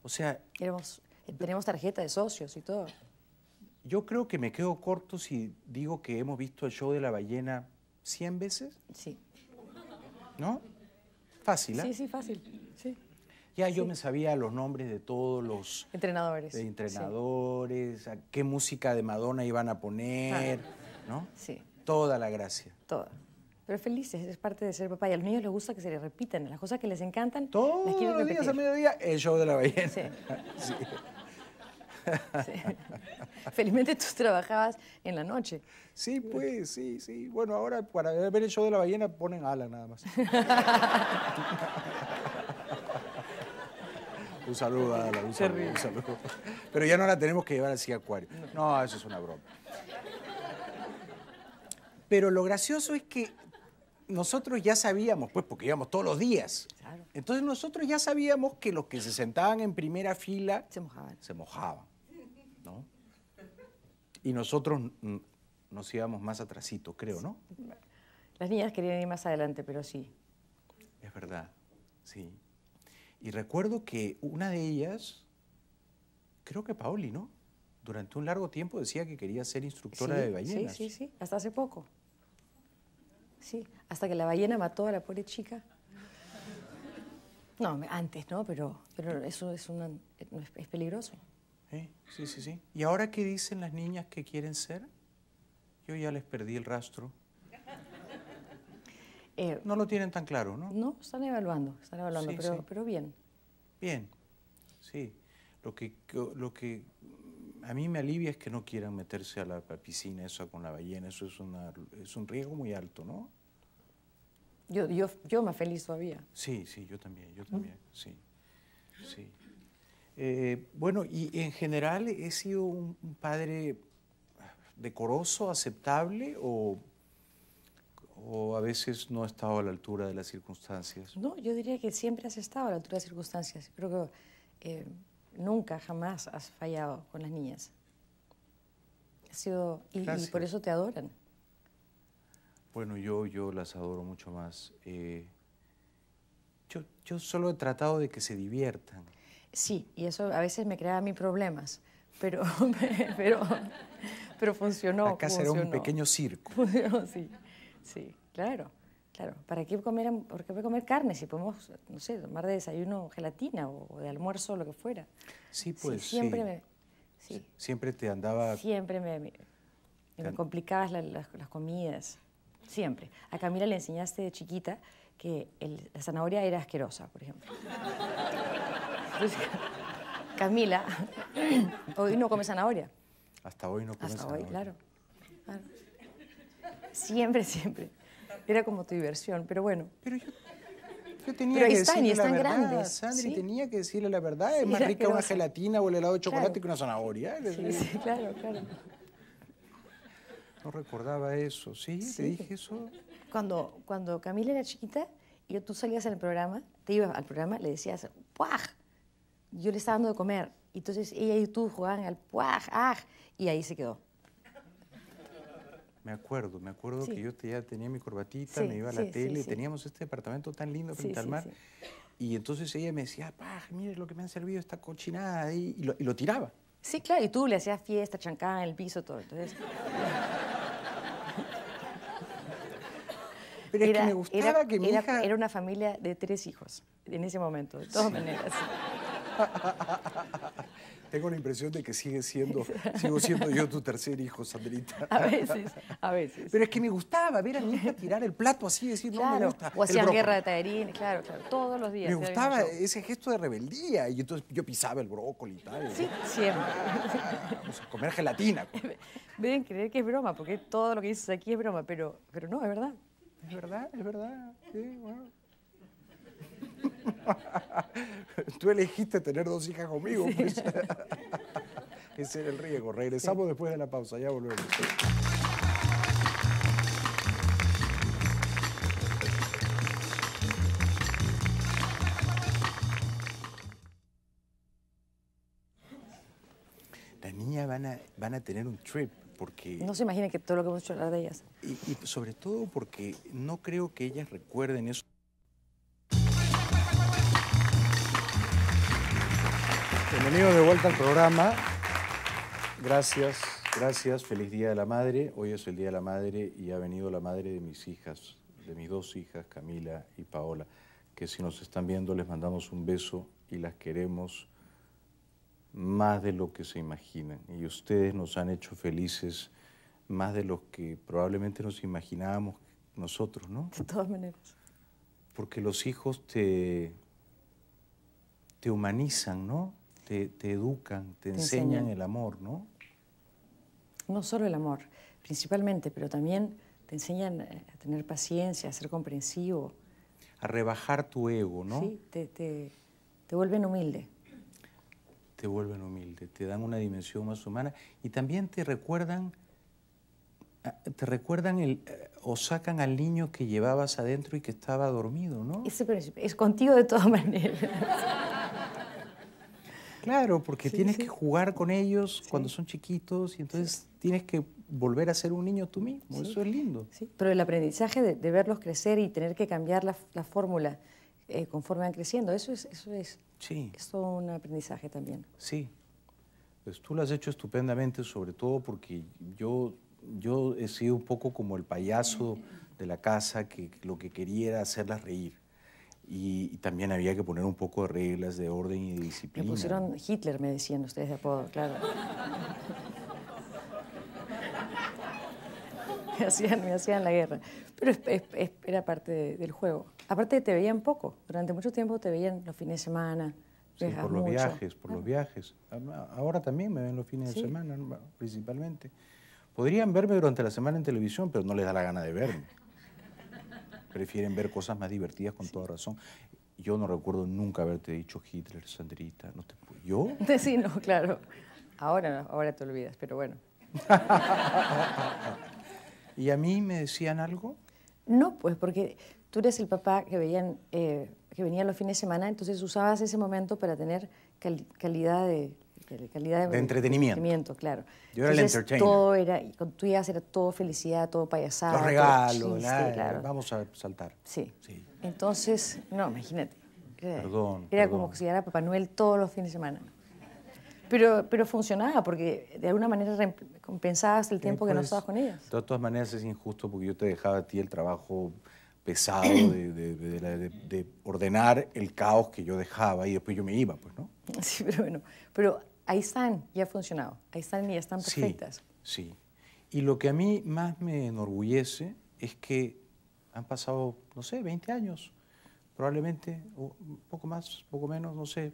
O sea. Eh, tenemos tarjeta de socios y todo. Yo creo que me quedo corto si digo que hemos visto el show de la ballena 100 veces. Sí. ¿No? Fácil, ¿eh? Sí, sí, fácil. Ya yo me sabía los nombres de todos los entrenadores, de entrenadores, a qué música de Madonna iban a poner, ¿no? Sí. Toda la gracia. Toda. Pero felices, es parte de ser papá. Y a los niños les gusta que se les repitan las cosas que les encantan. Todos los días a mediodía, el show de la ballena. sí. Felizmente tú trabajabas en la noche. Sí, pues, sí, sí. Bueno, ahora para ver el show de la ballena ponen ala nada más. un saludo a Ala, un saludo, Pero ya no la tenemos que llevar así a Acuario. No, eso es una broma. Pero lo gracioso es que nosotros ya sabíamos, pues porque íbamos todos los días. Entonces nosotros ya sabíamos que los que se sentaban en primera fila Se mojaban. Y nosotros nos íbamos más atrasito, creo, ¿no? Las niñas querían ir más adelante, pero sí. Es verdad, sí. Y recuerdo que una de ellas, creo que Paoli, ¿no? Durante un largo tiempo decía que quería ser instructora de ballenas. Sí, sí, sí, hasta hace poco. Sí, hasta que la ballena mató a la pobre chica. No, antes, ¿no? Pero, pero eso es, una, es peligroso. Sí, sí, sí, ¿Y ahora qué dicen las niñas que quieren ser? Yo ya les perdí el rastro. Eh, no lo tienen tan claro, ¿no? No, están evaluando, están evaluando, pero, pero bien. Bien, sí. Lo que, lo que a mí me alivia es que no quieran meterse a la piscina eso con la ballena, eso es, es un riesgo muy alto, ¿no? Yo, yo, yo más feliz todavía. Sí, sí, yo también, yo también, sí, sí. Eh, bueno, y en general he sido un, padre decoroso, aceptable o, a veces no ha estado a la altura de las circunstancias? No, yo diría que siempre has estado a la altura de las circunstancias. Creo que eh, nunca, jamás has fallado con las niñas. Ha sido, y, por eso te adoran. Bueno, yo, yo las adoro mucho más. Eh, yo, yo solo he tratado de que se diviertan. Sí, y eso a veces me creaba mis problemas, pero, pero, pero funcionó. Acá será un pequeño circo. sí, sí, claro, claro. ¿Para qué comer, por qué comer carne si podemos, no sé, tomar de desayuno gelatina o de almuerzo o lo que fuera? Sí, pues. Sí, siempre me. Siempre te andaba. Siempre me, complicabas las, comidas. Siempre. A Camila le enseñaste de chiquita que la zanahoria era asquerosa, por ejemplo. Camila, hoy no come zanahoria. Hasta hoy no come Hasta hoy, claro, Siempre, siempre. Era como tu diversión, pero bueno. Pero yo, yo tenía que decirle la verdad, grandes, Sandri, tenía que decirle la verdad. Es más rica una gelatina o el helado de chocolate que una zanahoria. Sí, claro, claro. No recordaba eso, ¿sí? ¿Te dije eso? Cuando, cuando Camila era chiquita, yo, tú salías en el programa, te ibas al programa, le decías, ¡buah! yo le estaba dando de comer. Y entonces ella y tú jugaban al puaj, aj, y ahí se quedó. Me acuerdo, me acuerdo que yo ya tenía mi corbatita, me iba a la tele, teníamos este departamento tan lindo frente al mar. Y entonces ella me decía, paj, mire lo que me han servido esta cochinada ahí, y lo, tiraba. Sí, claro, y tú le hacías fiesta, chancada en el piso, todo. Pero es que me gustaba que mi hija... Era una familia de tres hijos en ese momento, de todas maneras. Tengo la impresión de que sigue siendo, sigo siendo yo tu tercer hijo, Sandrita. A veces, a veces. Pero es que me gustaba ver a mi tirar el plato así, decir, no me O hacían guerra de tallerines, claro, claro, todos los días. Me gustaba ese gesto de rebeldía y entonces yo pisaba el brócoli y tal. Sí, siempre. vamos a comer gelatina. Pues. Deben creer que es broma, porque todo lo que dices aquí es broma, pero, pero no, es verdad. Es verdad, es verdad. Sí, bueno. Tú elegiste tener dos hijas conmigo. Pues. Ese era el riesgo. Regresamos después de la pausa, ya volvemos. Las niñas van a, van a tener un trip porque... No se imaginen que todo lo que hemos hecho hablar de ellas. y sobre todo porque no creo que ellas recuerden eso. Bienvenidos de vuelta al programa. Gracias, gracias. Feliz Día de la Madre. Hoy es el Día de la Madre y ha venido la madre de mis hijas, de mis dos hijas, Camila y Paola, que si nos están viendo les mandamos un beso y las queremos más de lo que se imaginan. Y ustedes nos han hecho felices más de lo que probablemente nos imaginábamos nosotros, ¿no? De todas maneras. Porque los hijos te, te humanizan, ¿no? te, educan, te, enseñan, el amor, ¿no? No solo el amor, principalmente, pero también te enseñan eh, a tener paciencia, a ser comprensivo. A rebajar tu ego, ¿no? Sí, te, vuelven humilde. Te vuelven humilde, te dan una dimensión más humana y también te recuerdan, ah, te recuerdan el, eh, o sacan al niño que llevabas adentro y que estaba dormido, ¿no? Es, es contigo de todas maneras. Claro, porque tienes que jugar con ellos cuando son chiquitos y entonces tienes que volver a ser un niño tú mismo. Eso es lindo. pero el aprendizaje de, verlos crecer y tener que cambiar la, fórmula eh, conforme van creciendo, eso es, eso es, sí. es un aprendizaje también. Sí. Pues tú lo has hecho estupendamente, sobre todo porque yo, yo he sido un poco como el payaso de la casa que lo que quería era hacerlas reír. Y, también había que poner un poco de reglas, de orden y de disciplina. Me pusieron Hitler, me decían ustedes de apodo, claro. me, hacían, hacían la guerra. Pero era parte del juego. Aparte te veían poco. Durante mucho tiempo te veían los fines de semana. Sí, por los viajes, por los ah. viajes. Ah, ahora también me ven los fines de semana, principalmente. Podrían verme durante la semana en televisión, pero no les da la gana de verme prefieren ver cosas más divertidas con toda razón. Yo no recuerdo nunca haberte dicho Hitler, Sandrita. No te... ¿Yo? Sí, no, claro. Ahora no, ahora te olvidas, pero bueno. ¿Y a mí me decían algo? No, pues porque tú eres el papá que, veían, eh, que venía los fines de semana, entonces usabas ese momento para tener calidad de este, calidad de, de entretenimiento. claro. Yo era el entertainer. Todo era, Con tú ibas era todo felicidad, todo payasado, Los regalos, nada, vamos a saltar. Sí. Entonces, no, imagínate. Era, perdón. Era como si era Papá Noel todos los fines de semana. Pero, pero funcionaba porque de alguna manera compensabas el tiempo que no estabas con ellas. De todas maneras es injusto porque yo te dejaba a ti el trabajo pesado de, de, ordenar el caos que yo dejaba y después yo me iba, pues, ¿no? Sí, pero bueno, pero ahí están, ya ha funcionado, ahí están y ya están perfectas. Sí, Y lo que a mí más me enorgullece es que han pasado, no sé, 20 años, probablemente, un poco más, poco menos, no sé.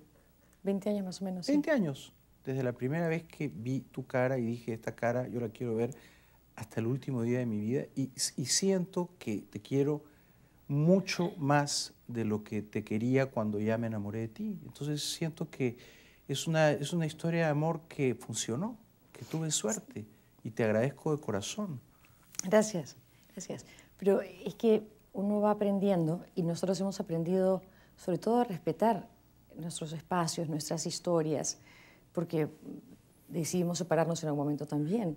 20 años más o menos. 20 años, desde la primera vez que vi tu cara y dije, esta cara yo la quiero ver hasta el último día de mi vida y, y siento que te quiero mucho más de lo que te quería cuando ya me enamoré de ti. Entonces siento que es una, es una historia de amor que funcionó, que tuve suerte y te agradezco de corazón. Gracias, gracias. Pero es que uno va aprendiendo y nosotros hemos aprendido sobre todo a respetar nuestros espacios, nuestras historias, porque decidimos separarnos en algún momento también.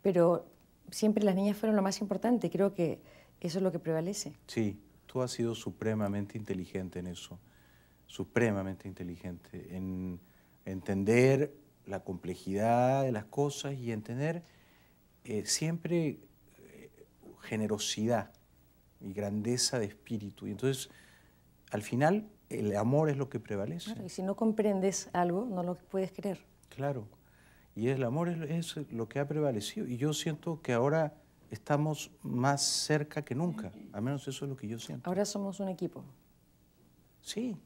Pero siempre las niñas fueron lo más importante, creo que eso es lo que prevalece. Sí, tú has sido supremamente inteligente en eso, supremamente inteligente en entender la complejidad de las cosas y entender eh, siempre eh, generosidad y grandeza de espíritu. Y entonces, al final, el amor es lo que prevalece. y si no comprendes algo, no lo puedes creer. Claro. Y el amor es, es lo que ha prevalecido. Y yo siento que ahora estamos más cerca que nunca. Al menos eso es lo que yo siento. Ahora somos un equipo. Sí,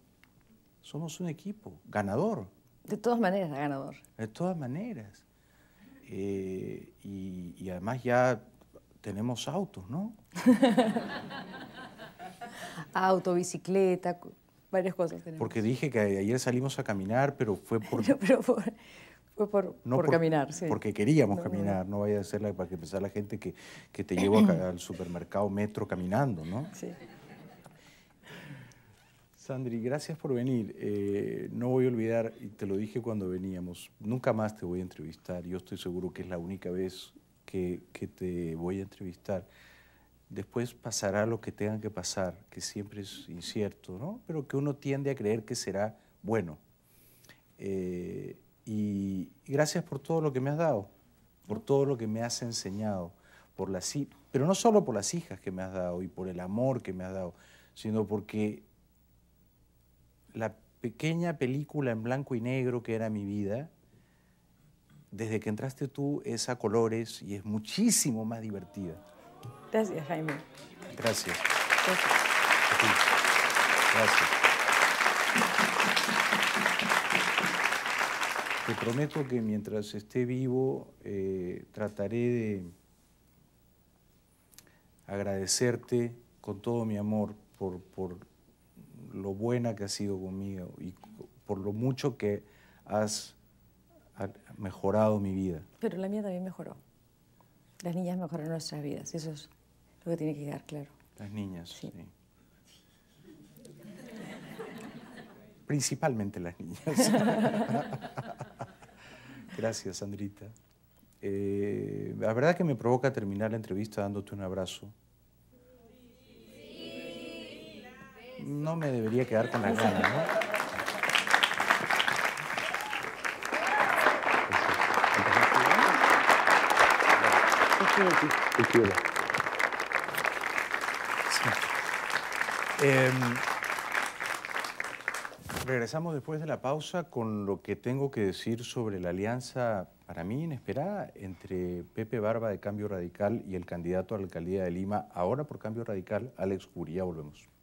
somos un equipo ganador. De todas maneras ganador. De todas maneras. Eh, y, además ya tenemos autos, ¿no? Auto, bicicleta, varias cosas tenemos. Porque dije que ayer salimos a caminar, pero fue por... no, pero por, caminar, sí. Porque queríamos caminar, no vaya a ser para que pensar la gente que, que te llevo al supermercado metro caminando, ¿no? Sí. Sandri, gracias por venir. Eh, no voy a olvidar, y te lo dije cuando veníamos, nunca más te voy a entrevistar. Yo estoy seguro que es la única vez que, te voy a entrevistar. Después pasará lo que tenga que pasar, que siempre es incierto, ¿no? Pero que uno tiende a creer que será bueno. Eh, y gracias por todo lo que me has dado, por todo lo que me has enseñado, por las, pero no solo por las hijas que me has dado y por el amor que me has dado, sino porque la pequeña película en blanco y negro que era mi vida, desde que entraste tú es a colores y es muchísimo más divertida. Gracias, Jaime. Gracias. Gracias. Te prometo que mientras esté vivo eh, trataré de agradecerte con todo mi amor por lo buena que has sido conmigo y por lo mucho que has mejorado mi vida. Pero la mía también mejoró. Las niñas mejoraron nuestras vidas, eso es lo que tiene que quedar claro. Las niñas, sí. Principalmente las niñas. Gracias, Andrita. Eh, la verdad que me provoca terminar la entrevista dándote un abrazo. no me debería quedar con la gana, ¿no? regresamos después de la pausa con lo que tengo que decir sobre la alianza, para mí inesperada, entre Pepe Barba de Cambio Radical y el candidato a la alcaldía de Lima, ahora por Cambio Radical, Alex Curía. Volvemos.